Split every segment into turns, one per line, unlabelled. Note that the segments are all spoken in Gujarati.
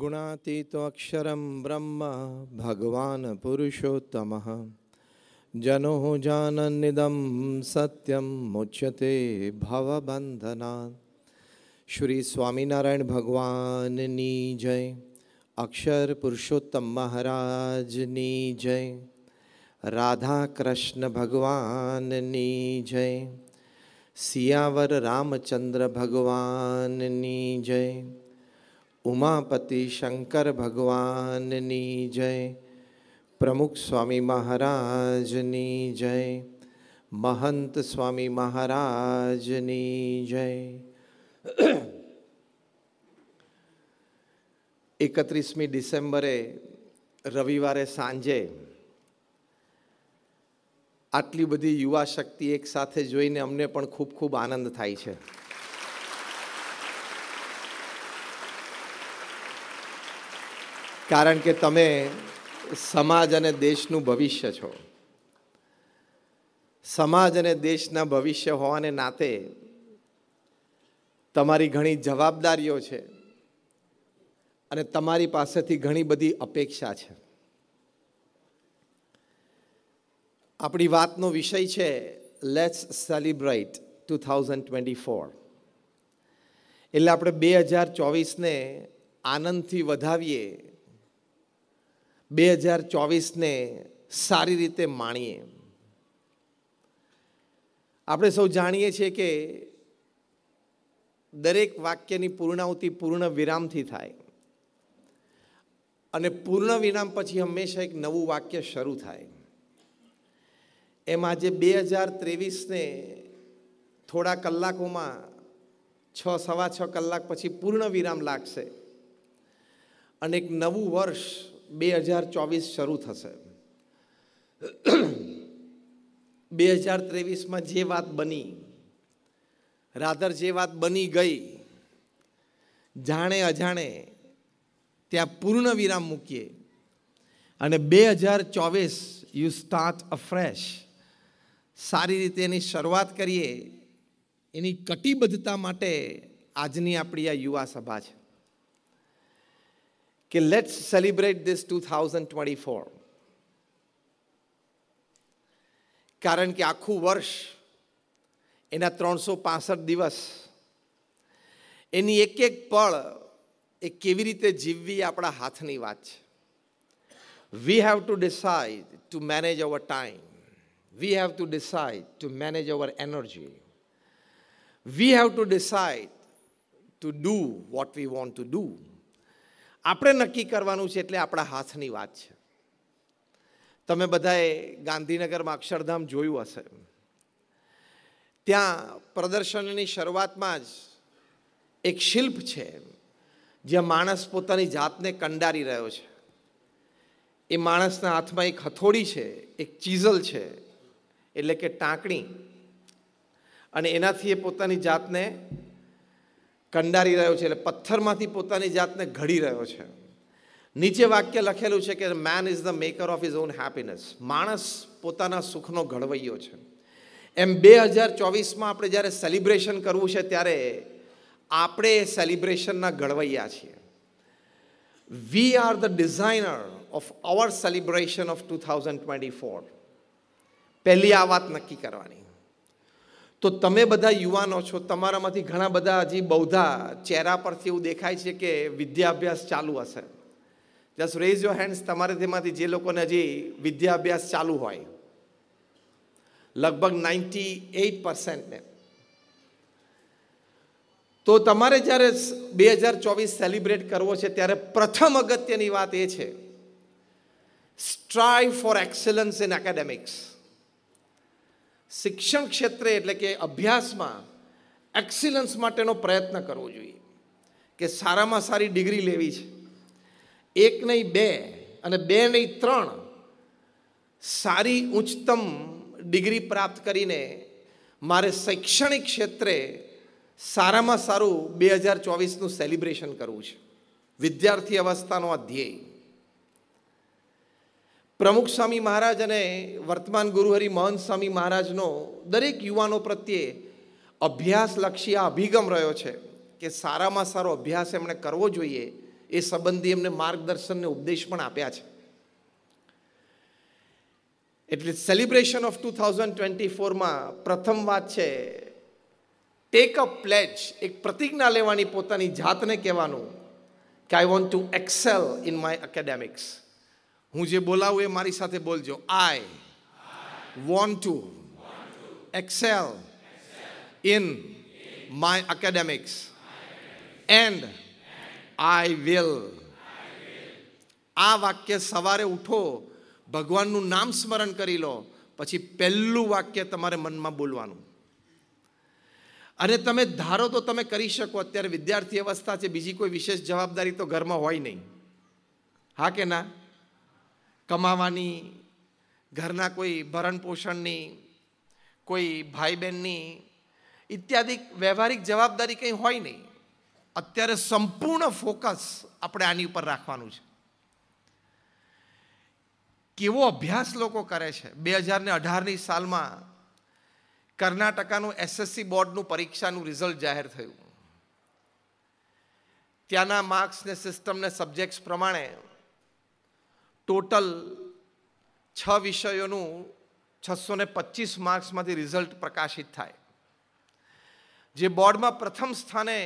गुणातीतक्षरम ब्रह्म भगवान पुरुषोत्तम जनो जाननिदम सत्यम मुच्यते भवबंधना श्री स्वामीनारायण भगवान नी जय अक्षर पुरुषोत्तम महाराज नी जय राधा कृष्ण भगवान नी जय सियावर रामचंद्र भगवान नी जय ઉમાપતિ શંકર ભગવાનની જય પ્રમુખ સ્વામી મહારાજની જય મહંત સ્વામી મહારાજની જય એકત્રીસમી ડિસેમ્બરે રવિવારે સાંજે આટલી બધી યુવા શક્તિ એકસાથે જોઈને અમને પણ ખૂબ ખૂબ આનંદ થાય છે કારણ કે તમે સમાજ અને દેશનું ભવિષ્ય છો સમાજ અને દેશના ભવિષ્ય હોવાને નાતે તમારી ઘણી જવાબદારીઓ છે અને તમારી પાસેથી ઘણી બધી અપેક્ષા છે આપણી વાતનો વિષય છે let's celebrate two thousand twenty four એટલે આપણે બે હજાર ચોવીસને આનંદથી વધાવીએ બે હજાર ચોવીસને સારી રીતે માણીએ આપણે સૌ જાણીએ છીએ કે દરેક વાક્યની પૂર્ણાવતિ પૂર્ણ વિરામથી થાય અને પૂર્ણ વિરામ પછી હંમેશા એક નવું વાક્ય શરૂ થાય એમાં જે બે હજાર ત્રેવીસને થોડા કલાકોમાં છ સવા છ કલાક પછી પૂર્ણ વિરામ લાગશે અને એક નવું વર્ષ બે હજાર ચોવીસ શરૂ થશે બે હજાર ત્રેવીસમાં જે વાત બની રાધર જે વાત બની ગઈ જાણે અજાણે ત્યાં પૂર્ણ વિરામ મૂકીએ અને બે હજાર ચોવીસ યુ સ્ટાર્ટ અ સારી રીતે એની શરૂઆત કરીએ એની કટિબદ્ધતા માટે આજની આપણી આ યુવા સભા છે કે લેટ્સ कि लेट्स થાઉઝન્ડ ટ્વેન્ટી ફોર કારણ કે આખું વર્ષ એના ત્રણસો પાસઠ દિવસ એની એક એક પળ એ કેવી રીતે જીવવી આપણા હાથની વાત છે we have to decide to manage our time we have to decide to manage our energy we have to decide to do what we want to do આપણે નક્કી કરવાનું છે એટલે આપણા હાથની વાત છે તમે બધાએ ગાંધીનગરમાં અક્ષરધામ જોયું હશે ત્યાં પ્રદર્શનની શરૂઆતમાં જ એક શિલ્પ છે જ્યાં માણસ પોતાની જાતને કંડારી રહ્યો છે એ માણસના હાથમાં એક હથોડી છે એક ચીઝલ છે એટલે કે ટાંકણી અને એનાથી એ પોતાની જાતને કંડારી રહ્યો છે એટલે પથ્થરમાંથી પોતાની જાતને ઘડી રહ્યો છે નીચે વાક્ય લખેલું છે કે man is the maker of his own happiness માણસ પોતાના સુખનો ઘડવૈયો છે એમ બે હજાર ચોવીસમાં આપણે જ્યારે સેલિબ્રેશન કરવું છે ત્યારે આપણે સેલિબ્રેશનના ઘડવૈયા છીએ we are the designer of our celebration of two thousand twenty four પહેલી આ વાત નક્કી કરવાની તો તમે બધા યુવાનો છો તમારામાંથી ઘણા બધા હજી બૌધા ચહેરા પરથી એવું દેખાય છે કે વિદ્યાભ્યાસ ચાલુ હશે જસ્ટ રેઝ યોર હેન્ડ્સ તમારે તેમાંથી જે લોકોને હજી વિદ્યાભ્યાસ ચાલુ હોય લગભગ નાઇન્ટી એઇટ પર્સન્ટને તો તમારે જ્યારે બે હજાર ચોવીસ સેલિબ્રેટ કરવો છે ત્યારે પ્રથમ અગત્યની વાત એ છે strive for excellence in academics શિક્ષણ ક્ષેત્રે એટલે કે અભ્યાસમાં એક્સિલન્સ માટેનો પ્રયત્ન કરવો જોઈએ કે સારામાં સારી ડિગ્રી લેવી છે એક નહીં બે અને બે નહીં ત્રણ સારી ઉચ્ચતમ ડિગ્રી પ્રાપ્ત કરીને મારે શૈક્ષણિક ક્ષેત્રે સારામાં સારું બે હજાર ચોવીસનું સેલિબ્રેશન કરવું છે વિદ્યાર્થી અવસ્થાનો આ ધ્યેય પ્રમુખ સ્વામી મહારાજ અને વર્તમાન ગુરુહરિ મહંત સ્વામી મહારાજનો દરેક યુવાનો પ્રત્યે અભ્યાસલક્ષી આ અભિગમ રહ્યો છે કે સારામાં સારો અભ્યાસ એમણે કરવો જોઈએ એ સંબંધી એમને માર્ગદર્શનને ઉપદેશ પણ આપ્યા છે એટલે celebration of two thousand twenty ફોરમાં પ્રથમ વાત છે ટેક અ પ્લેજ એક પ્રતિજ્ઞા લેવાની પોતાની જાતને કહેવાનું કે I want to excel in my academics હું જે બોલાવું એ મારી સાથે બોલજો I want to excel in my academics and I will આ વાક્ય સવારે ઉઠો ભગવાનનું નામ સ્મરણ કરી લો પછી પહેલું વાક્ય તમારે મનમાં બોલવાનું અને તમે ધારો તો તમે કરી શકો અત્યારે વિદ્યાર્થી અવસ્થા છે બીજી કોઈ વિશેષ જવાબદારી તો ઘરમાં હોય નહીં હા કે ના કમાવાની ઘરના કોઈ ભરણ પોષણની કોઈ ભાઈ બહેનની ઇત્યાદિ વ્યવહારિક જવાબદારી કંઈ હોય નહીં અત્યારે સંપૂર્ણ ફોકસ આપણે આની ઉપર રાખવાનું છે કેવો અભ્યાસ લોકો કરે છે બે હજારને અઢારની સાલમાં કર્ણાટકાનું એસએસસી બોર્ડનું પરીક્ષાનું રિઝલ્ટ જાહેર થયું ત્યાંના માર્ક્સ ને સિસ્ટમને સબ્જેક્ટ્સ પ્રમાણે ટોટલ છ વિષયોનું છસો ને પચીસ માર્ક્સમાંથી રિઝલ્ટ પ્રકાશિત થાય જે બોર્ડમાં પ્રથમ સ્થાને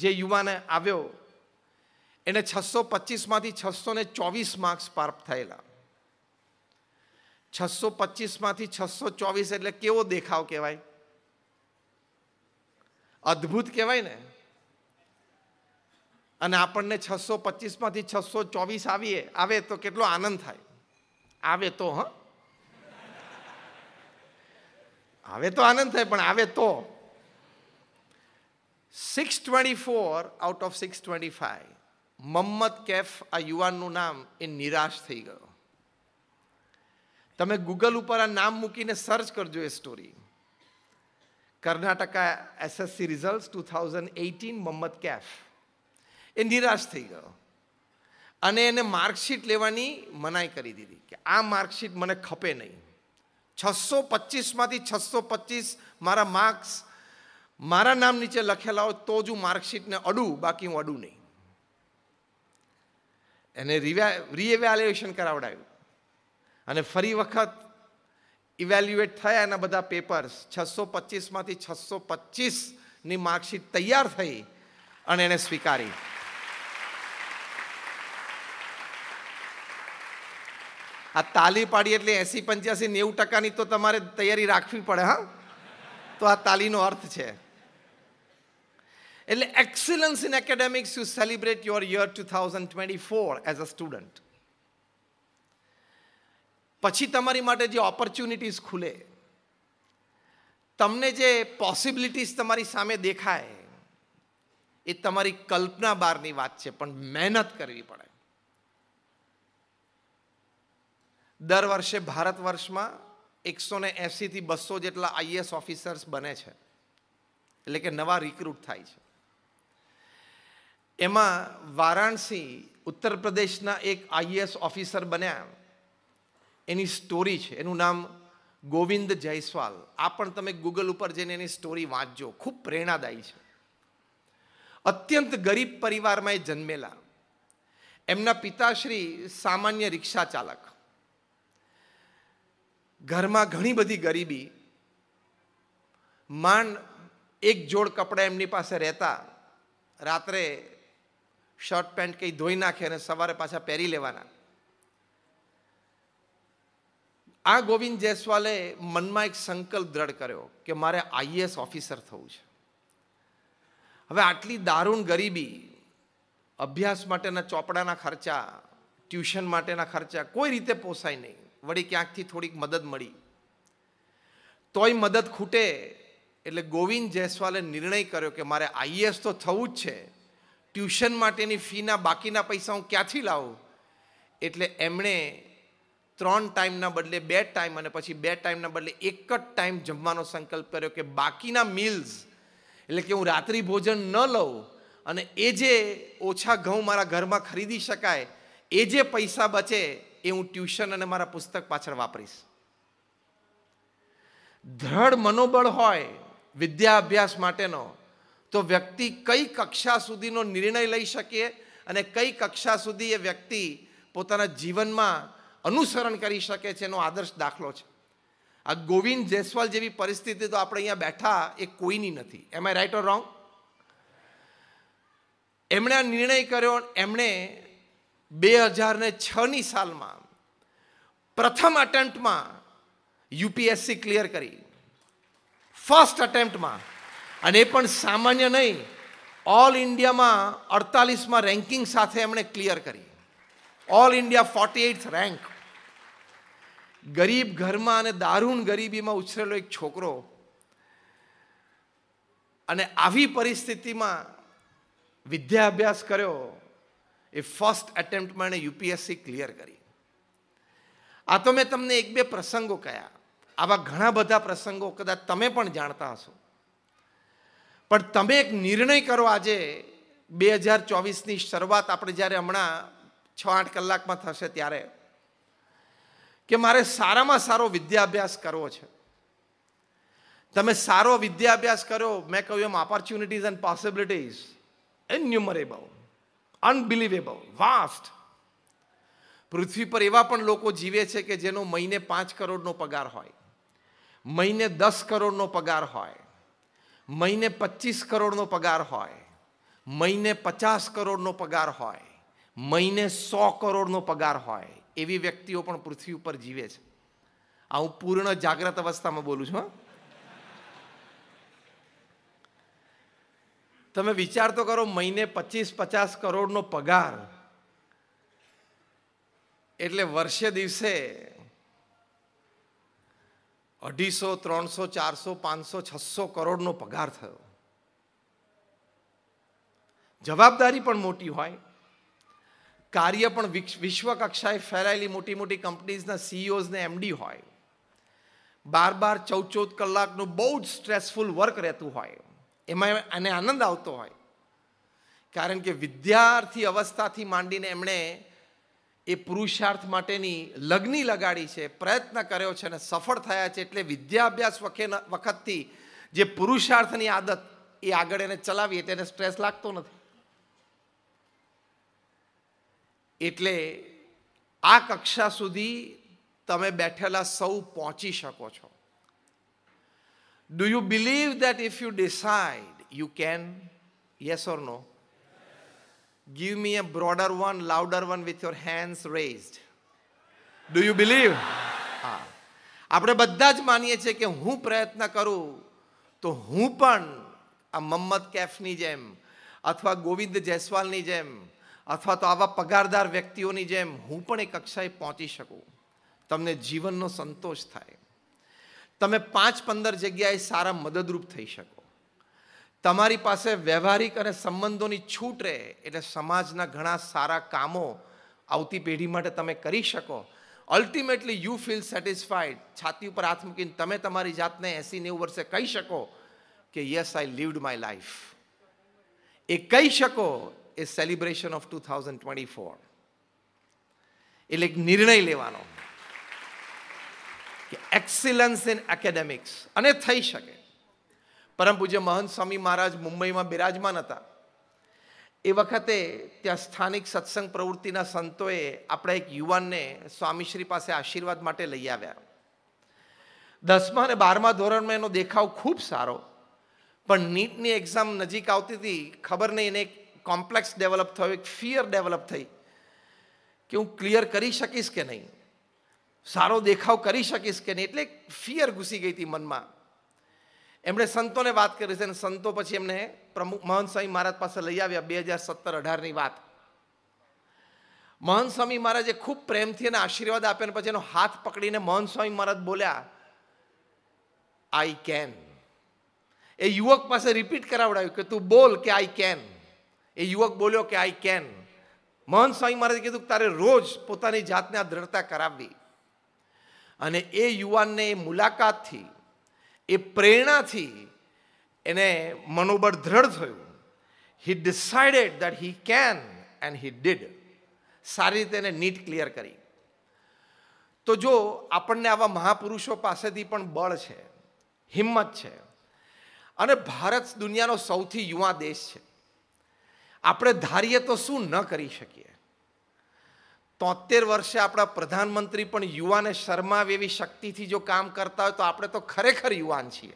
જે યુવાને આવ્યો એને છસો પચીસમાંથી છસો ને ચોવીસ માર્ક્સ પ્રાપ્ત થયેલા છસો પચીસમાંથી છસો ચોવીસ એટલે કેવો દેખાવ કહેવાય અદ્ભુત કહેવાય ને અને આપણને છસો પચીસમાંથી છસો ચોવીસ આવીએ આવે તો કેટલો આનંદ થાય આવે તો હ આવે તો આનંદ થાય પણ આવે તો six twenty four out of six twenty five Mohammad Kaif આ યુવાનનું નામ એ નિરાશ થઈ ગયો તમે ગૂગલ ઉપર આ નામ મૂકીને સર્ચ કરજો એ story Karnataka SSC result two thousand eighteen Mohammad Kaif એ નિરાશ થઈ ગયો અને એને માર્કશીટ લેવાની મનાઈ કરી દીધી કે આ માર્કશીટ મને ખપે નહીં છસો પચીસમાંથી છસો પચીસ મારા માર્ક્સ મારા નામ નીચે લખેલા હોય તો જ હું માર્કશીટને અડું બાકી હું અડું નહીં એને રિએવેલ્યુએશન કરાવડાવ્યું અને ફરી વખત ઇવેલ્યુએટ થયા એના બધા પેપર્સ છસો પચીસમાંથી છસો પચીસની માર્કશીટ તૈયાર થઈ અને એને સ્વીકારી આ તાલી પાડી એટલે એંસી પંચ્યાસી નેવું ટકાની તો તમારે તૈયારી રાખવી પડે હા તો આ તાલીનો અર્થ છે એટલે excellence in academics you celebrate your year two thousand twenty four as a student પછી તમારી માટે જે ઓપોર્ચ્યુનિટીઝ ખુલે તમને જે પોસિબિલિટીઝ તમારી સામે દેખાય એ તમારી કલ્પના બહારની વાત છે પણ મહેનત કરવી પડે દર વર્ષે ભારત વર્ષમાં એકસો ને એંસીથી બસો જેટલા આઈએસ ઓફિસર્સ બને છે એટલે કે નવા રિક્રુટ થાય છે એમાં વારાણસી ઉત્તર પ્રદેશના એક આઈએસ ઓફિસર બન્યા એની સ્ટોરી છે એનું નામ ગોવિંદ જયસ્વાલ આ પણ તમે ગૂગલ ઉપર જઈને એની સ્ટોરી વાંચજો ખૂબ પ્રેરણાદાયી છે અત્યંત ગરીબ પરિવારમાં એ જન્મેલા એમના પિતાશ્રી સામાન્ય રિક્ષા ચાલક ઘરમાં ઘણી બધી ગરીબી માંડ એક જોડ કપડાં એમની પાસે રહેતા રાત્રે શર્ટ પેન્ટ કંઈ ધોઈ નાખે અને સવારે પાછા પહેરી લેવાના આ ગોવિંદ જયસ્વાલે મનમાં એક સંકલ્પ દ્રઢ કર્યો કે મારે આઈએએસ ઓફિસર થવું છે હવે આટલી દારૂણ ગરીબી અભ્યાસ માટેના ચોપડાના ખર્ચા ટ્યુશન માટેના ખર્ચા કોઈ રીતે પોસાય નહીં વળી ક્યાંકથી થોડીક મદદ મળી તોય મદદ ખૂટે એટલે ગોવિંદ જયસ્વાલે નિર્ણય કર્યો કે મારે આઈએસ તો થવું જ છે ટ્યુશન માટેની ફીના બાકીના પૈસા હું ક્યાંથી લાવું એટલે એમણે ત્રણ ટાઈમના બદલે બે ટાઈમ અને પછી બે ટાઈમના બદલે એક જ ટાઈમ જમવાનો સંકલ્પ કર્યો કે બાકીના મિલ્સ એટલે કે હું રાત્રિ ભોજન ન લઉં અને એ જે ઓછા ઘઉં મારા ઘરમાં ખરીદી શકાય એ જે પૈસા બચે એ હું ટ્યુશન અને મારા પુસ્તક પાછળ વાપરીશ દ્રઢ મનોબળ હોય વિદ્યા અભ્યાસ માટેનો તો વ્યક્તિ કઈ કક્ષા સુધીનો નિર્ણય લઈ શકે અને કઈ કક્ષા સુધી એ વ્યક્તિ પોતાના જીવનમાં અનુસરણ કરી શકે છે એનો આદર્શ દાખલો છે આ ગોવિંદ જયસ્વાલ જેવી પરિસ્થિતિ તો આપણે અહીંયા બેઠા એ કોઈની નથી એમ આઈ રાઈટ ઓર રોંગ એમણે આ નિર્ણય કર્યો એમણે બે હજાર ને છની સાલમાં પ્રથમ અટેમ્પ્ટમાં યુપીએસસી ક્લિયર કરી ફર્સ્ટ અટેમ્પ્ટમાં અને એ પણ સામાન્ય નહીં ઓલ ઇન્ડિયામાં અડતાલીસમાં રેન્કિંગ સાથે એમણે ક્લિયર કરી all India forty eighth rank ગરીબ ઘરમાં અને દારૂણ ગરીબીમાં ઉછરેલો એક છોકરો અને આવી પરિસ્થિતિમાં વિદ્યાભ્યાસ કર્યો એ ફર્સ્ટ એટેમ્પ્ટમાં એણે યુપીએસસી ક્લિયર કરી આ તો મેં તમને એક બે પ્રસંગો કયા આવા ઘણા બધા પ્રસંગો કદાચ તમે પણ જાણતા હશો પણ તમે એક નિર્ણય કરો આજે બે હજાર ચોવીસની શરૂઆત આપણે જ્યારે હમણાં છ આઠ કલાકમાં થશે ત્યારે કે મારે સારામાં સારો વિદ્યાભ્યાસ કરવો છે તમે સારો વિદ્યાભ્યાસ કર્યો મેં કહ્યું એમ opportunities and possibilities enumerable unbelievable vast પૃથ્વી પર એવા પણ લોકો જીવે છે કે જેનો મહિને પાંચ કરોડનો પગાર હોય મહિને દસ કરોડનો પગાર હોય મહિને પચીસ કરોડનો પગાર હોય મહિને પચાસ કરોડનો પગાર હોય મહિને સો કરોડનો પગાર હોય એવી વ્યક્તિઓ પણ પૃથ્વી ઉપર જીવે છે આ હું પૂર્ણ જાગ્રત અવસ્થામાં બોલું છું હા તમે વિચાર તો કરો મહિને પચીસ પચાસ કરોડનો પગાર એટલે વર્ષે દિવસે અઢીસો ત્રણસો ચારસો પાંચસો છસો કરોડનો પગાર થયો જવાબદારી પણ મોટી હોય કાર્ય પણ વિશ્વ કક્ષાએ ફેલાયેલી મોટી મોટી કંપનીઝના સીઈઓઝને e એમડી હોય બાર બાર ચૌદ ચૌદ કલાકનું બહુ જ સ્ટ્રેસફુલ વર્ક રહેતું હોય એમાં એને આનંદ આવતો હોય કારણ કે વિદ્યાર્થી અવસ્થાથી માંડીને એમણે એ પુરુષાર્થ માટેની લગ્ની લગાડી છે પ્રયત્ન કર્યો છે અને સફળ થયા છે એટલે વિદ્યાભ્યાસ વખતથી જે પુરુષાર્થની આદત એ આગળ એને ચલાવીએ તેને સ્ટ્રેસ લાગતો નથી એટલે આ કક્ષા સુધી તમે બેઠેલા સૌ પહોંચી શકો છો Do you believe that if you decide, you can? Yes or no? Yes. Give me a broader one, louder one with your hands raised. Do you believe? હા આપણે બધા જ માનીએ છીએ કે હું પ્રયત્ન કરું તો હું પણ આ મમ્મદ કેફની જેમ અથવા ગોવિંદ જયસ્વાલની જેમ અથવા તો આવા પગારદાર વ્યક્તિઓની જેમ હું પણ એ કક્ષાએ પહોંચી શકું તમને જીવનનો સંતોષ થાય તમે પાંચ પંદર જગ્યાએ સારા મદદરૂપ થઈ શકો તમારી પાસે વ્યવહારિક અને સંબંધોની છૂટ રહે એટલે સમાજના ઘણા સારા કામો આવતી પેઢી માટે તમે કરી શકો અલ્ટિમેટલી યુ ફીલ સેટિસ્ફાઈડ છાતી ઉપર હાથ મૂકીને તમે તમારી જાતને એસી નેવું વર્ષે કહી શકો કે yes I lived my life એ કહી શકો એ celebration of two thousand twenty four એટલે એક નિર્ણય લેવાનો કે એક્સિલન્સ ઇન એકેડેમિક્સ અને થઈ શકે પરમ પૂજ્ય મહંત સ્વામી મહારાજ મુંબઈમાં બિરાજમાન હતા એ વખતે ત્યાં સ્થાનિક સત્સંગ પ્રવૃત્તિના સંતોએ આપણા એક યુવાનને સ્વામીશ્રી પાસે આશીર્વાદ માટે લઈ આવ્યા દસમા અને બારમા ધોરણમાં એનો દેખાવ ખૂબ સારો પણ નીટની એક્ઝામ નજીક આવતી હતી ખબર નહીં એને એક કોમ્પ્લેક્સ ડેવલપ થયો એક ફિયર ડેવલપ થઈ કે હું ક્લિયર કરી શકીશ કે નહીં સારો દેખાવ કરી શકીશ કે નહીં એટલે ફિયર ઘૂસી ગઈ હતી મનમાં એમણે સંતોને વાત કરી છે અને સંતો પછી એમને પ્રમુખ મહંત સ્વામી મહારાજ પાસે લઈ આવ્યા બે હજાર સત્તર અઢારની વાત મહંત સ્વામી મહારાજે ખૂબ પ્રેમથી અને આશીર્વાદ આપ્યા અને પછી એનો હાથ પકડીને મહંત સ્વામી મહારાજ બોલ્યા આઈ કેન એ યુવક પાસે રિપીટ કરાવડાવ્યું કે તું બોલ કે આઈ કેન એ યુવક બોલ્યો કે આઈ કેન મહંત સ્વામી મહારાજે કીધું કે તારે રોજ પોતાની જાતને આ દ્રઢતા કરાવવી અને એ યુવાનને એ મુલાકાતથી એ પ્રેરણાથી એને મનોબળ દ્રઢ થયું he decided that he can and he did સારી રીતે એને નીટ ક્લિયર કરી તો જો આપણને આવા મહાપુરુષો પાસેથી પણ બળ છે હિંમત છે અને ભારત દુનિયાનો સૌથી યુવા દેશ છે આપણે ધારીએ તો શું ન કરી શકીએ તોતેર વર્ષે આપણા પ્રધાનમંત્રી પણ યુવાને શરમાવે એવી શક્તિથી જો કામ કરતા હોય તો આપણે તો ખરેખર યુવાન છીએ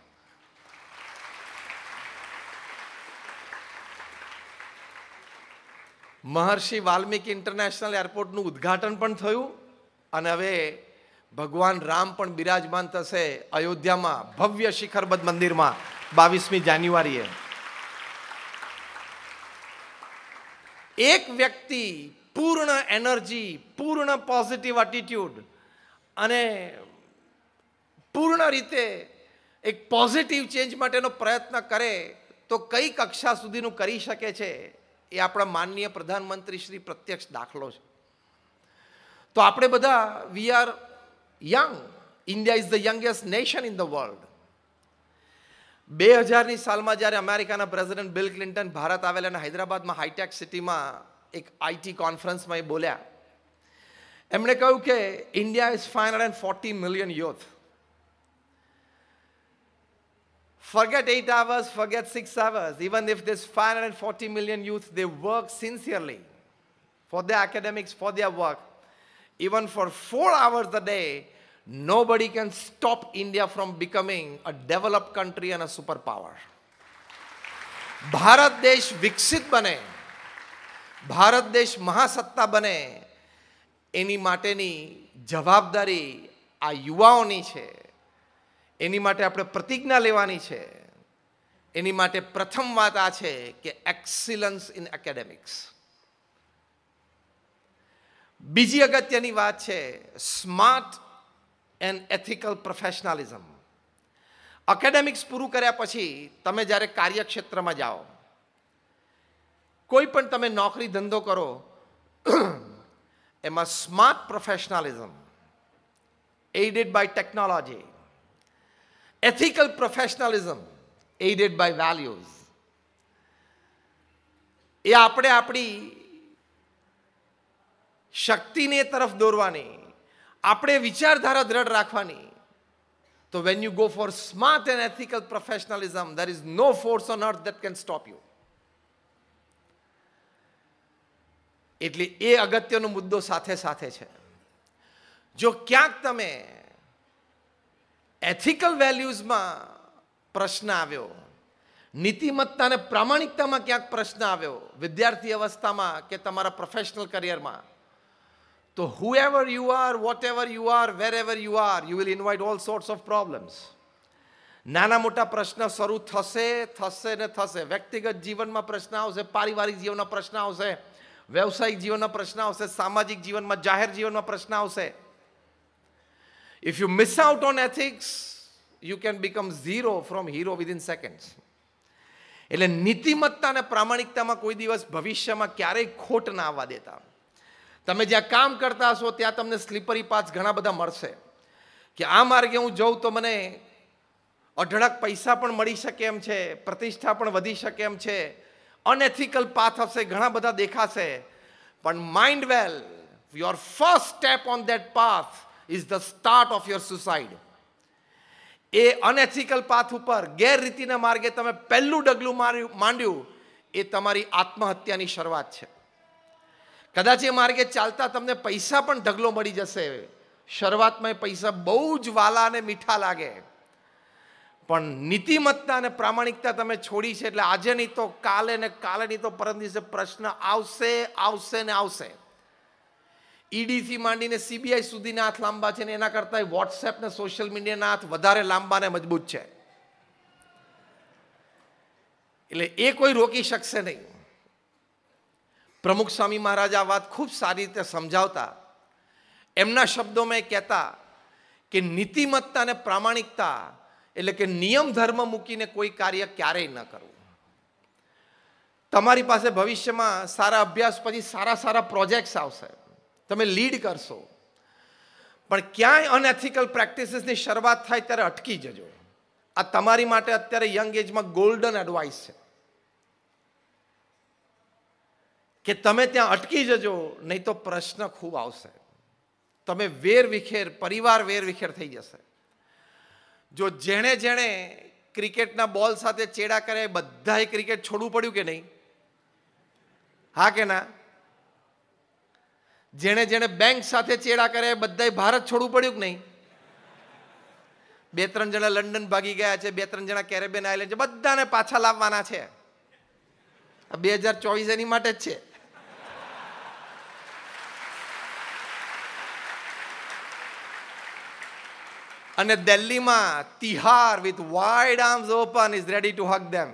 મહર્ષિ વાલ્મીકી ઇન્ટરનેશનલ એરપોર્ટનું ઉદ્ઘાટન પણ થયું અને હવે ભગવાન રામ પણ બિરાજમાન થશે અયોધ્યામાં ભવ્ય શિખરબદ્ધ મંદિરમાં બાવીસમી જાન્યુઆરીએ એક વ્યક્તિ પૂર્ણ એનર્જી પૂર્ણ પોઝિટિવ એટીટ્યૂડ અને પૂર્ણ રીતે એક પોઝિટિવ ચેન્જ માટેનો પ્રયત્ન કરે તો કઈ કક્ષા સુધીનું કરી શકે છે એ આપણા માનનીય પ્રધાનમંત્રી શ્રી પ્રત્યક્ષ દાખલો છે તો આપણે બધા we are young India is the youngest nation in the world બે હજારની સાલમાં જ્યારે અમેરિકાના પ્રેસિડેન્ટ બિલ ક્લિન્ટન ભારત આવેલા અને હૈદરાબાદમાં હાઈટેક સિટીમાં એક આઈટી કોન્ફરન્સમાં એ બોલ્યા એમણે કહ્યું કે India is five hundred and forty million youth forget eight hours, forget six hours. Even if there's 540 million youth, they work sincerely for their academics, for their work. Even for four hours a day, nobody can stop India from becoming a developed country and a superpower. Bharat દેશ વિકસિત બને ભારત દેશ મહાસત્તા બને એની માટેની જવાબદારી આ યુવાઓની છે એની માટે આપણે પ્રતિજ્ઞા લેવાની છે એની માટે પ્રથમ વાત આ છે કે એક્સિલન્સ ઇન એકેડેમિક્સ બીજી અગત્યની વાત છે smart and ethical professionalism academics પૂરું કર્યા પછી તમે જ્યારે કાર્યક્ષેત્રમાં જાઓ કોઈ પણ તમે નોકરી ધંધો કરો એમાં smart professionalism aided by technology ethical professionalism aided by values એ આપણે આપણી શક્તિને તરફ દોરવાની આપણે વિચારધારા દ્રઢ રાખવાની તો when you go for smart and ethical professionalism there is no force on earth that can stop you એટલે એ અગત્યનો મુદ્દો સાથે સાથે છે જો ક્યાંક તમે એથિકલ વેલ્યુઝમાં પ્રશ્ન આવ્યો નીતિમત્તા અને પ્રામાણિકતામાં ક્યાંક પ્રશ્ન આવ્યો વિદ્યાર્થી અવસ્થામાં કે તમારા પ્રોફેશનલ કરિયરમાં તો whoever you are whatever you are wherever you are you will invite all sorts of problems નાના મોટા પ્રશ્ન શરૂ થશે થશે ને થશે વ્યક્તિગત જીવનમાં પ્રશ્ન આવશે પારિવારિક જીવનમાં પ્રશ્ન આવશે વ્યવસાયિક જીવનમાં પ્રશ્ન આવશે સામાજિક જીવનમાં જાહેર જીવનમાં પ્રશ્ન આવશે if you miss out on ethics you can become zero from hero in seconds એટલે નીતિમત્તા અને પ્રામાણિકતામાં કોઈ દિવસ ભવિષ્યમાં ક્યારેય ખોટ ના આવવા દેતા તમે જ્યાં કામ કરતા હશો ત્યાં તમને સ્લીપરી પાચ ઘણા બધા મળશે કે આ માર્ગે હું જઉં તો મને અઢળક પૈસા પણ મળી શકે એમ છે પ્રતિષ્ઠા પણ વધી શકે એમ છે અનએથિકલ પાથ હશે ઘણા બધા દેખાશે પણ mind well your first step on that path is the start of your suicide એ અનએથિકલ પાથ ઉપર ગેરરીતિના માર્ગે તમે પહેલું ડગલું માર્યું માંડ્યું એ તમારી આત્મહત્યાની શરૂઆત છે કદાચ એ માર્ગે ચાલતા તમને પૈસા પણ ઢગલો મળી જશે શરૂઆતમાં પૈસા બહુ જ વાલા અને મીઠા લાગે પણ નીતિમત્તા અને પ્રામાણિકતા તમે છોડી છે એટલે આજે નહીં તો કાલે ને કાલે નહીં તો પરમ દિવસે પ્રશ્ન આવશે આવશે ને આવશે ઈડીથી માંડીને સીબીઆઈ સુધીના હાથ લાંબા છે ને એના કરતાં વોટ્સએપ ને સોશિયલ મીડિયાના હાથ વધારે લાંબા ને મજબૂત છે એટલે એ કોઈ રોકી શકશે નહીં પ્રમુખ સ્વામી મહારાજ આ વાત ખૂબ સારી રીતે સમજાવતા એમના શબ્દોમાં કહેતા કે નીતિમત્તા અને પ્રામાણિકતા એટલે કે નિયમ ધર્મ મૂકીને કોઈ કાર્ય ક્યારેય ન કરવું તમારી પાસે ભવિષ્યમાં સારા અભ્યાસ પછી સારા સારા પ્રોજેક્ટ્સ આવશે તમે લીડ કરશો પણ ક્યાંય અનએથિકલ પ્રેક્ટિસીસની શરૂઆત થાય ત્યારે અટકી જજો આ તમારી માટે અત્યારે યંગ એજમાં ગોલ્ડન એડવાઇસ છે કે તમે ત્યાં અટકી જજો નહીં તો પ્રશ્ન ખૂબ આવશે તમે વેર વિખેર પરિવાર વેર વિખેર થઈ જશે જો જેણે જેણે ક્રિકેટના બોલ સાથે ચેડા કરે બધાએ ક્રિકેટ છોડવું પડ્યું કે નહીં હા કે ના જેણે જેણે બેંક સાથે ચેડા કરે બધાએ ભારત છોડવું પડ્યું કે નહીં બે ત્રણ જણા લંડન ભાગી ગયા છે બે ત્રણ જણા કેરેબિયન આઇલેન્ડ છે બધાને પાછા લાવવાના છે બે હજાર ચોવીસ એની માટે જ છે અને દિલ્હીમાં Tihar with wide arms open is ready to hug them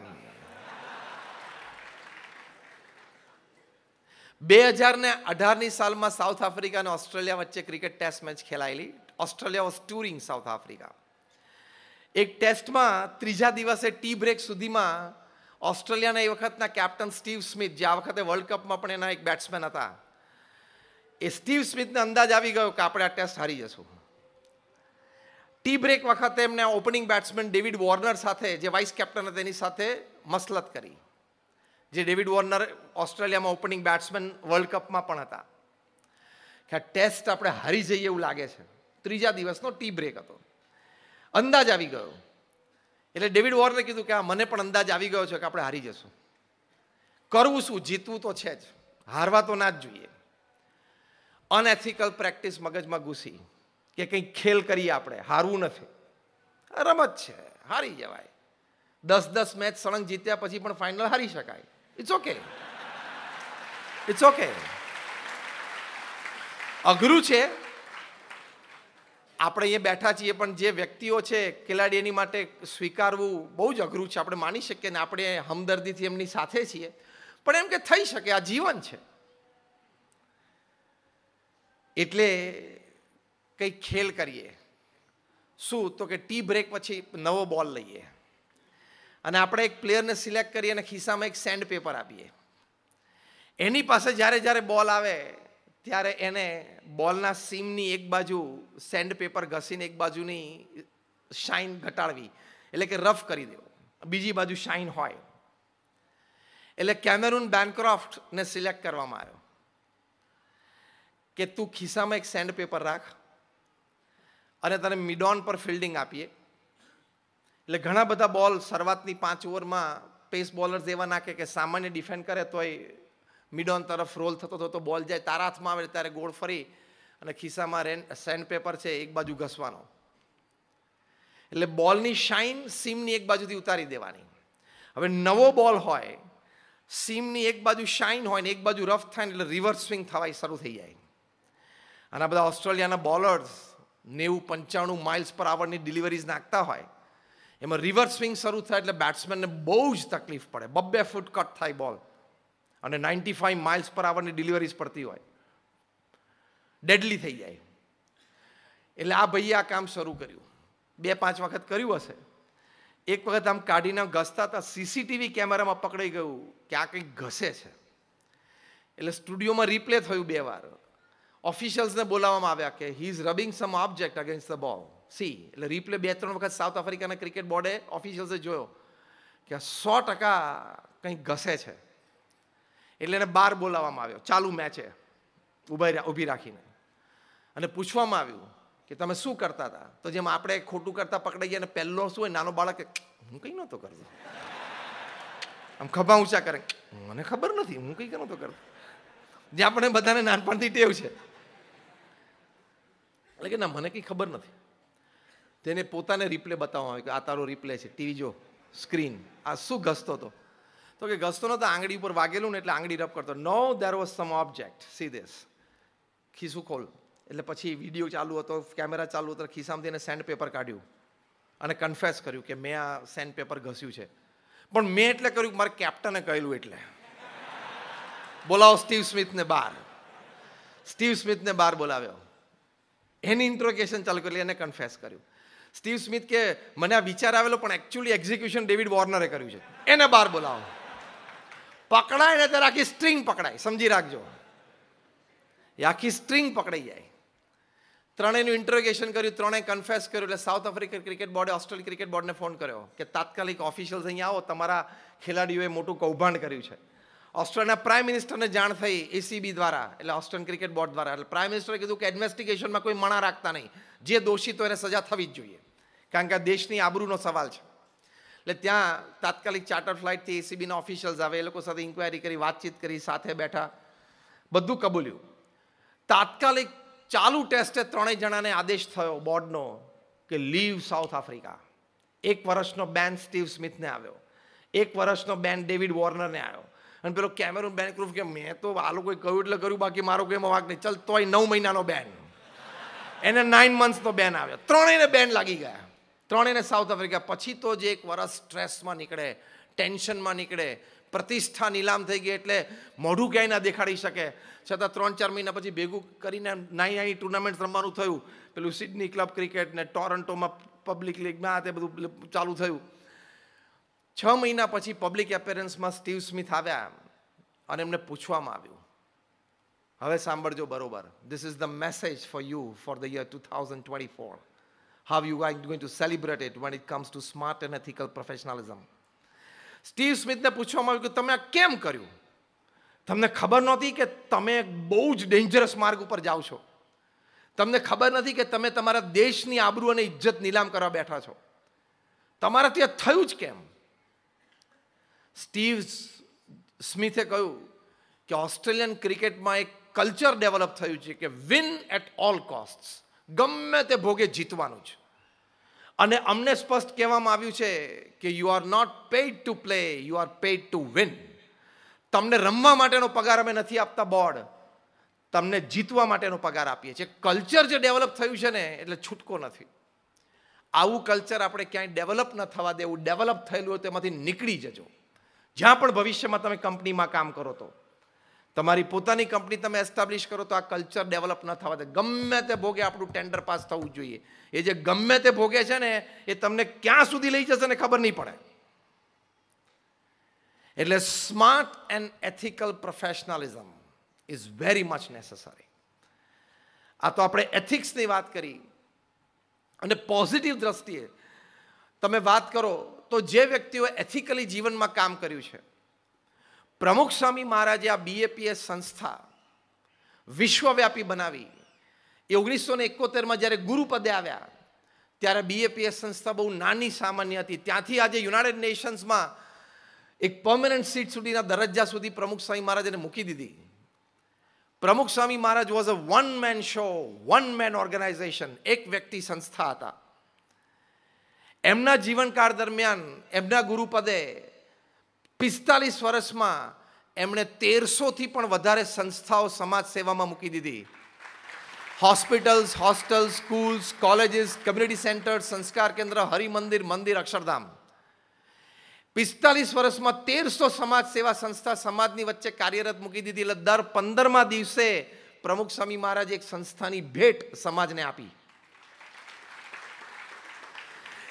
બે હજાર ને અઢારની સાલમાં સાઉથ આફ્રિકા અને ઓસ્ટ્રેલિયા વચ્ચે ક્રિકેટ ટેસ્ટ મેચ ખેલાયેલી Australia was touring South Africa એક ટેસ્ટમાં ત્રીજા દિવસે ટી બ્રેક સુધીમાં ઓસ્ટ્રેલિયાના એ વખતના કેપ્ટન સ્ટીવ સ્મિથ જે આ વખતે વર્લ્ડ કપમાં પણ એના એક બેટ્સમેન હતા એ સ્ટીવ સ્મિથને અંદાજ આવી ગયો કે આપણે આ ટેસ્ટ હારી જશું ટી બ્રેક વખતે એમને ઓપનિંગ બેટ્સમેન ડેવિડ વોર્નર સાથે જે વાઇસ કેપ્ટન હતા એની સાથે મસલત કરી જે ડેવિડ વોર્નર ઓસ્ટ્રેલિયામાં ઓપનિંગ બેટ્સમેન વર્લ્ડ કપમાં પણ હતા કે ટેસ્ટ આપણે હારી જઈએ એવું લાગે છે ત્રીજા દિવસનો ટી બ્રેક હતો અંદાજ આવી ગયો એટલે ડેવિડ વોર્નરે કીધું કે આ મને પણ અંદાજ આવી ગયો છે કે આપણે હારી જશું કરવું શું જીતવું તો છે જ હારવા તો ના જ જોઈએ અનએથિકલ પ્રેક્ટિસ મગજમાં ઘૂસી કે કંઈક ખેલ કરીએ આપણે હારવું નથી રમત છે હારી જવાય દસ દસ મેચ સળંગ જીત્યા પછી પણ ફાઇનલ હારી શકાય ઇટ્સ ઓકે ઇટ્સ ઓકે અઘરું છે આપણે અહીંયા બેઠા છીએ પણ જે વ્યક્તિઓ છે ખેલાડીઓની માટે સ્વીકારવું બહુ જ અઘરું છે આપણે માની શકીએ ને આપણે હમદર્દીથી એમની સાથે છીએ પણ એમ કે થઈ શકે આ જીવન છે એટલે કંઈક ખેલ કરીએ શું તો કે ટી બ્રેક પછી નવો બોલ લઈએ અને આપણે એક પ્લેયરને સિલેક્ટ કરીએ અને ખિસ્સામાં એક સેન્ડ પેપર આપીએ એની પાસે જ્યારે જ્યારે બોલ આવે ત્યારે એને બોલના સીમની એક બાજુ સેન્ડ પેપર ઘસીને એક બાજુની શાઇન ઘટાડવી એટલે કે રફ કરી દેવો બીજી બાજુ શાઇન હોય એટલે કેમેરૂન બેનક્રોફ્ટને સિલેક્ટ કરવામાં આવ્યો કે તું ખિસ્સામાં એક સેન્ડ પેપર રાખ અને તને મિડોન પર ફિલ્ડિંગ આપીએ એટલે ઘણા બધા બોલ શરૂઆતની પાંચ ઓવરમાં પેસ બોલર્સ એવા નાખે કે સામાન્ય ડિફેન્ડ કરે તોય મિડોન તરફ રોલ થતો હતો તો બોલ જાય તારા હાથમાં આવે ત્યારે ગોળ ફરી અને ખિસ્સામાં રેન સેન્ડ પેપર છે એક બાજુ ઘસવાનો એટલે બોલની શાઇન સીમની એક બાજુથી ઉતારી દેવાની હવે નવો બોલ હોય સીમની એક બાજુ શાઇન હોય ને એક બાજુ રફ થાય એટલે રિવર્સ સ્વિંગ થવાય શરૂ થઈ જાય અને બધા ઓસ્ટ્રેલિયાના બોલર્સ નેવું પંચાણું માઇલ્સ પર આવરની ડિલિવરીઝ નાખતા હોય એમાં રિવર્સ સ્વિંગ શરૂ થાય એટલે બેટ્સમેનને બહુ જ તકલીફ પડે બબ્બે ફૂટ કટ થાય બોલ અને નાઇન્ટી ફાઇવ માઇલ્સ પર આવરની ડિલિવરીઝ પડતી હોય ડેડલી થઈ જાય એટલે આ ભાઈએ આ કામ શરૂ કર્યું બે પાંચ વખત કર્યું હશે એક વખત આમ કાઢીને ઘસતા હતા સીસીટીવી કેમેરામાં પકડાઈ ગયું કે આ કંઈક ઘસે છે એટલે સ્ટુડિયોમાં રિપ્લે થયું બે વાર ઓફિશિયલ્સને બોલાવવામાં આવ્યા કે he is rubbing some object against the ball see એટલે રીપ્લે બે ત્રણ વખત સાઉથ આફ્રિકાના ક્રિકેટ બોર્ડે ઓફિશિયલ્સે જોયો કે સો ટકા કંઈક ઘસે છે એટલે એને બહાર બોલાવવામાં આવ્યો ચાલુ મેચે ઉભા ઊભી રાખીને અને પૂછવામાં આવ્યું કે તમે શું કરતા હતા તો જેમ આપણે ખોટું કરતા પકડાઈ ગયા અને પહેલો શું હોય નાનો બાળક હું કંઈ નહોતો કરતો આમ ખભા ઊંચા કરે મને ખબર નથી હું કંઈ નહોતો કરતો જે આપણે બધાને નાનપણથી ટેવ છે એટલે કે ના મને કંઈ ખબર નથી તેને પોતાને રિપ્લે બતાવવામાં આવે કે આ તારો રિપ્લે છે ટીવી જો સ્ક્રીન આ શું ઘસતો હતો તો કે ઘસતો નતો આંગળી ઉપર વાગેલું ને એટલે આંગળી રબ કરતો no there was some object see દેસ ખીસું ખોલ એટલે પછી વિડીયો ચાલુ હતો કેમેરા ચાલુ હતો ખિસ્સામાંથી એને સેન્ડ પેપર કાઢ્યું અને કન્ફેસ કર્યું કે મેં આ સેન્ડ પેપર ઘસ્યું છે પણ મેં એટલે કર્યું મારે કેપ્ટને કહેલું એટલે બોલાવો સ્ટીવ સ્મિથને બહાર સ્ટીવ સ્મિથને બહાર બોલાવ્યો એની ઇન્ટ્રોગેશન ચાલુ કરી એને કન્ફેસ કર્યું સ્ટીવ સ્મિથ કે મને આ વિચાર આવેલો પણ એકચ્યુઅલી એક્ઝિક્યુશન ડેવિડ વોર્નરે કર્યું છે એને બહાર બોલાવો પકડાય ને ત્યારે આખી સ્ટ્રિંગ પકડાય સમજી રાખજો એ આખી સ્ટ્રિંગ પકડાઈ જાય ત્રણેયનું ઇન્ટ્રોગેશન કર્યું ત્રણેય કન્ફેસ કર્યું એટલે સાઉથ આફ્રિકન ક્રિકેટ બોર્ડે ઓસ્ટ્રેલિયન ક્રિકેટ બોર્ડને ફોન કર્યો કે તાત્કાલિક ઓફિશિયલ્સ અહીંયા આવો તમારા ખેલાડીઓએ મોટું કૌભાંડ કર્યું છે ઓસ્ટ્રેલિયાના પ્રાઇમ મિનિસ્ટરને જાણ થઈ એસીબી દ્વારા એટલે ઓસ્ટ્રેલિયન ક્રિકેટ બોર્ડ દ્વારા એટલે પ્રાઇમ મિનિસ્ટરે કીધું કે ઇન્વેસ્ટિગેશનમાં કોઈ મણા રાખતા નહીં જે દોષી તો એને સજા થવી જ જોઈએ કારણ કે આ દેશની આબરૂનો સવાલ છે એટલે ત્યાં તાત્કાલિક ચાર્ટર ફ્લાઇટથી એસીબીના ઓફિશિયલ્સ આવે એ લોકો સાથે ઇન્કવાયરી કરી વાતચીત કરી સાથે બેઠા બધું કબૂલ્યું તાત્કાલિક ચાલુ ટેસ્ટે ત્રણેય જણાને આદેશ થયો બોર્ડનો કે લીવ સાઉથ આફ્રિકા એક વર્ષનો બેન સ્ટીવ સ્મિથને આવ્યો એક વર્ષનો બેન ડેવિડ વોર્નરને આવ્યો અને પેલો કેમેરું બેન પ્રૂફ કે મેં તો આ લોકોએ કહ્યું એટલે કર્યું બાકી મારો કોઈ એમાં વાંક નહીં ચાલ તોય નવ મહિનાનો બેન એને નાઇન મંથ્સનો બેન આવ્યો ત્રણેયને બેન લાગી ગયા ત્રણેયને સાઉથ આફ્રિકા પછી તો જે એક વર્ષ સ્ટ્રેસમાં નીકળે ટેન્શનમાં નીકળે પ્રતિષ્ઠા નીલામ થઈ ગઈ એટલે મોઢું ક્યાંય ના દેખાડી શકે છતાં ત્રણ ચાર મહિના પછી ભેગું કરીને નાની નાની ટુર્નામેન્ટ રમવાનું થયું પેલું સિડની ક્લબ ક્રિકેટ ને ટોરન્ટોમાં પબ્લિક લીગમાં તે બધું ચાલુ થયું છ મહિના પછી પબ્લિક એપેરન્સમાં સ્ટીવ સ્મિથ આવ્યા અને એમને પૂછવામાં આવ્યું હવે સાંભળજો બરોબર this is the message for you for the year two thousand twenty four how you are going to celebrate it when it comes to smart and ethical professionalism Steve સ્મિથને પૂછવામાં આવ્યું કે તમે આ કેમ કર્યું તમને ખબર નહોતી કે તમે બહુ જ ડેન્જરસ માર્ગ ઉપર જાઓ છો તમને ખબર નથી કે તમે તમારા દેશની આબરૂ અને ઇજ્જત નીલામ કરવા બેઠા છો તમારાથી આ થયું જ કેમ સ્ટીવ સ્મિથે કહ્યું કે ઓસ્ટ્રેલિયન ક્રિકેટમાં એક કલ્ચર ડેવલપ થયું છે કે વિન એટ ઓલ કોસ્ટ ગમે તે ભોગે જીતવાનું છે અને અમને સ્પષ્ટ કહેવામાં આવ્યું છે કે you are not paid to play you are paid to win તમને રમવા માટેનો પગાર અમે નથી આપતા બોર્ડ તમને જીતવા માટેનો પગાર આપીએ છીએ કલ્ચર જે ડેવલપ થયું છે ને એટલે છૂટકો નથી આવું કલ્ચર આપણે ક્યાંય ડેવલપ ન થવા દેવું ડેવલપ થયેલું હોય તેમાંથી નીકળી જજો જ્યાં પણ ભવિષ્યમાં તમે કંપનીમાં કામ કરો તો તમારી પોતાની કંપની તમે એસ્ટાબ્લિશ કરો તો આ કલ્ચર ડેવલપ ન થવા દે ગમે તે ભોગે આપણું ટેન્ડર પાસ થવું જોઈએ એ જે ગમે તે ભોગે છે ને એ તમને ક્યાં સુધી લઈ જશે ને ખબર નહીં પડે એટલે smart and ethical professionalism is very much necessary આ તો આપણે એથિક્સની વાત કરી અને પોઝિટિવ દ્રષ્ટિએ તમે વાત કરો તો જે વ્યક્તિઓએ એથિકલી જીવનમાં કામ કર્યું છે પ્રમુખ સ્વામી મહારાજે આ બીએપીએસ સંસ્થા વિશ્વવ્યાપી બનાવી એ ઓગણીસો ને એકોતેરમાં જ્યારે ગુરુપદે આવ્યા ત્યારે બીએપીએસ સંસ્થા બહુ નાની સામાન્ય હતી ત્યાંથી આજે યુનાઇટેડ નેશન્સમાં એક પર્મનન્ટ સીટ સુધીના દરજ્જા સુધી પ્રમુખ સ્વામી મહારાજને મૂકી દીધી Pramukh Swami Maharaj was a one man show one man organisation એક વ્યક્તિ સંસ્થા હતા એમના જીવનકાળ દરમિયાન એમના ગુરુપદે પિસ્તાલીસ વર્ષમાં એમણે તેરસોથી પણ વધારે સંસ્થાઓ સમાજ સેવામાં મૂકી દીધી hospitals hostels schools colleges community centre સંસ્કાર કેન્દ્ર હરિમંદિર મંદિર અક્ષરધામ પિસ્તાલીસ વર્ષમાં તેરસો સમાજ સેવા સંસ્થા સમાજની વચ્ચે કાર્યરત મૂકી દીધી એટલે દર પંદરમા દિવસે પ્રમુખ સ્વામી મહારાજે એક સંસ્થાની ભેટ સમાજને આપી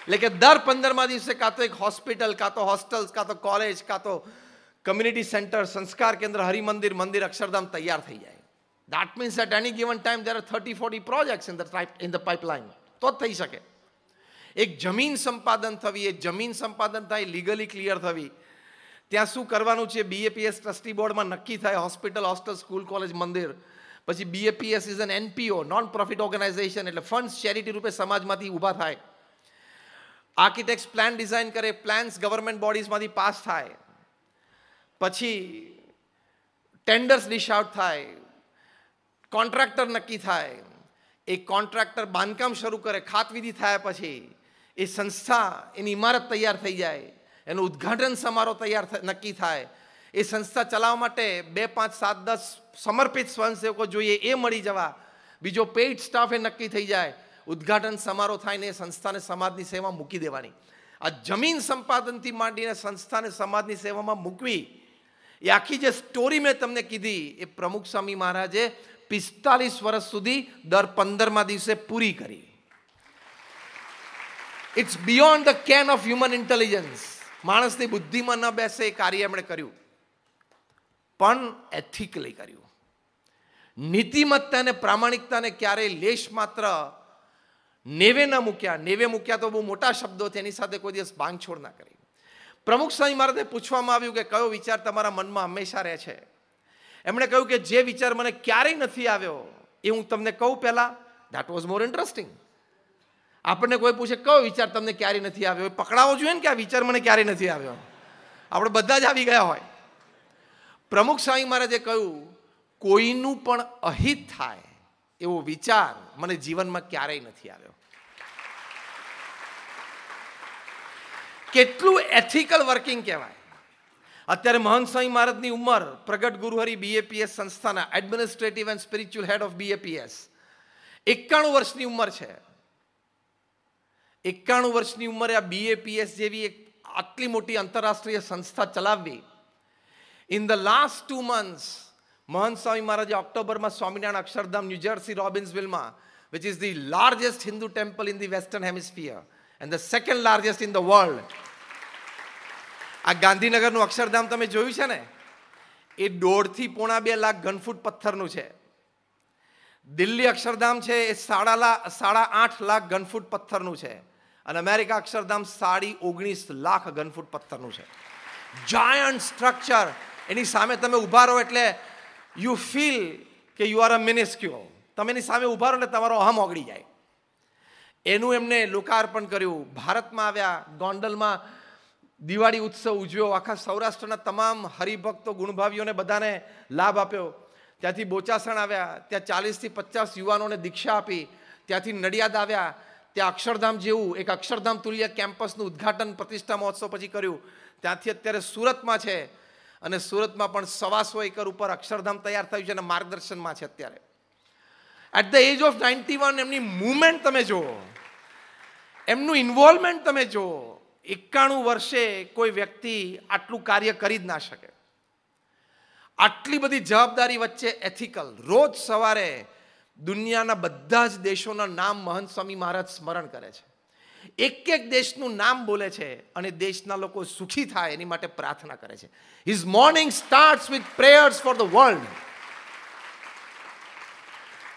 એટલે કે દર પંદરમા દિવસે કાં તો એક હોસ્પિટલ કાં તો હોસ્ટેલ્સ કાં તો કોલેજ કાં તો કમ્યુનિટી સેન્ટર સંસ્કાર કેન્દ્ર હરિમંદિર મંદિર અક્ષરધામ તૈયાર થઈ જાય that means at any given time there are thirty forty projects in the in the pipeline તો જ થઈ શકે એક જમીન સંપાદન થવી એ જમીન સંપાદન થાય લીગલી ક્લિયર થવી ત્યાં શું કરવાનું છે બીએપીએસ ટ્રસ્ટી બોર્ડમાં નક્કી થાય હોસ્પિટલ હોસ્ટેલ સ્કૂલ કોલેજ મંદિર પછી BAPS is an NPO non profit organisation એટલે ફંડ્સ ચેરિટી રૂપે સમાજમાંથી ઊભા થાય આર્કિટેક્ટ પ્લાન ડિઝાઇન કરે પ્લાન્સ ગવર્મેન્ટ બોડીઝમાંથી પાસ થાય પછી ટેન્ડર્સ ડિશ આઉટ થાય કોન્ટ્રાક્ટર નક્કી થાય એ કોન્ટ્રાક્ટર બાંધકામ શરૂ કરે ખાતવિધિ થયા પછી એ સંસ્થા એની ઇમારત તૈયાર થઈ જાય એનું ઉદ્ઘાટન સમારોહ તૈયાર નક્કી થાય એ સંસ્થા ચલાવવા માટે બે પાંચ સાત દસ સમર્પિત સ્વયંસેવકો જોઈએ એ મળી જવા બીજો પેઇડ સ્ટાફ એ નક્કી થઈ જાય ઉદ્ઘાટન સમારોહ થાય ને એ સંસ્થાને સમાજની સેવામાં મૂકી દેવાની આ જમીન સંપાદનથી માંડીને સંસ્થાને સમાજની સેવામાં મૂકવી એ આખી જે સ્ટોરી મેં તમને કીધી એ પ્રમુખ સ્વામી મહારાજે પિસ્તાલીસ વર્ષ સુધી દર પંદરમા દિવસે પૂરી કરી it's beyond the ken of human intelligence માણસની બુદ્ધિમાં ન બેસે એ કાર્ય એમણે કર્યું પણ એથિકલી કર્યું નીતિમત્તા અને પ્રામાણિકતાને ક્યારેય લેશ માત્ર નેવે ન મૂક્યા નેવે મૂક્યા તો બહુ મોટા શબ્દો છે એની સાથે કોઈ દિવસ ભાંગછોડ ના કરી પ્રમુખ સ્વામી મહારાજને પૂછવામાં આવ્યું કે કયો વિચાર તમારા મનમાં હંમેશા રહે છે એમણે કહ્યું કે જે વિચાર મને ક્યારેય નથી આવ્યો એ હું તમને કહું પહેલા ધેટ વોઝ મોર ઇન્ટરેસ્ટિંગ આપણને કોઈ પૂછે કયો વિચાર તમને ક્યારેય નથી આવ્યો એ પકડાવો જોઈએ ને કે આ વિચાર મને ક્યારેય નથી આવ્યો આપણે બધા જ આવી ગયા હોય પ્રમુખ સ્વામી મહારાજે કહ્યું કોઈનું પણ અહિત થાય એવો વિચાર મને જીવનમાં ક્યારેય નથી આવ્યો કેટલું એથિકલ વર્કિંગ કહેવાય અત્યારે મહંત સ્વામી મહારાજની ઉંમર પ્રગટ ગુરુહરી બીએપીએસ સંસ્થાના administrative and spiritual head of BAPS એકાણું વર્ષની ઉંમર છે એકાણું વર્ષની ઉંમરે આ બીએપીએસ જેવી એક આટલી મોટી આંતરરાષ્ટ્રીય સંસ્થા ચલાવવી in the last two months Mahant Swami મહારાજે ઓક્ટોબરમાં સ્વામિનારાયણ અક્ષરધામ ન્યુજર્સી રોબિન્સવિલમાં which is the largest Hindu temple in the Western Hemisphere and the second largest in the world આ ગાંધીનગરનું અક્ષરધામ તમે જોયું છે ને એ દોઢથી પોણા બે લાખ ઘનફૂટ પથ્થરનું છે દિલ્હી અક્ષરધામ છે એ સાડા લાખ સાડા આઠ લાખ ઘનફૂટ પથ્થરનું છે અને અમેરિકા અક્ષરધામ સાડી ઓગણીસ લાખ ઘનફૂટ પથ્થરનું છે જાયન્ટ સ્ટ્રક્ચર એની સામે તમે ઊભા રહો એટલે યુ ફીલ કે યુ આર અ મિનિસ્ક્યુલ તમે એની સામે ઊભા રહો ને તમારો અહમ ઓગળી જાય એનું એમને લોકાર્પણ કર્યું ભારતમાં આવ્યા ગોંડલમાં દિવાળી ઉત્સવ ઉજવ્યો આખા સૌરાષ્ટ્રના તમામ હરિભક્તો ગુણભાવીઓને બધાને લાભ આપ્યો ત્યાંથી બોચાસણ આવ્યા ત્યાં ચાલીસથી પચાસ યુવાનોને દીક્ષા આપી ત્યાંથી નડિયાદ આવ્યા ત્યાં અક્ષરધામ જેવું એક અક્ષરધામ તુલ્ય કેમ્પસનું ઉદ્ઘાટન પ્રતિષ્ઠા મહોત્સવ પછી કર્યું ત્યાંથી અત્યારે સુરતમાં છે અને સુરતમાં પણ સવાસો એકર ઉપર અક્ષરધામ તૈયાર થયું છે અને માર્ગદર્શનમાં છે અત્યારે at the age of ninety one એમની મૂવમેન્ટ તમે જુઓ એમનું ઇન્વોલ્વમેન્ટ તમે જુઓ એકાણું વર્ષે કોઈ વ્યક્તિ આટલું કાર્ય કરી જ ના શકે આટલી બધી જવાબદારી વચ્ચે એથિકલ રોજ સવારે દુનિયાના બધા જ દેશોના નામ મહંત સ્વામી મહારાજ સ્મરણ કરે છે એક એક દેશનું નામ બોલે છે અને દેશના લોકો સુખી થાય એની માટે પ્રાર્થના કરે છે his morning starts with prayers for the world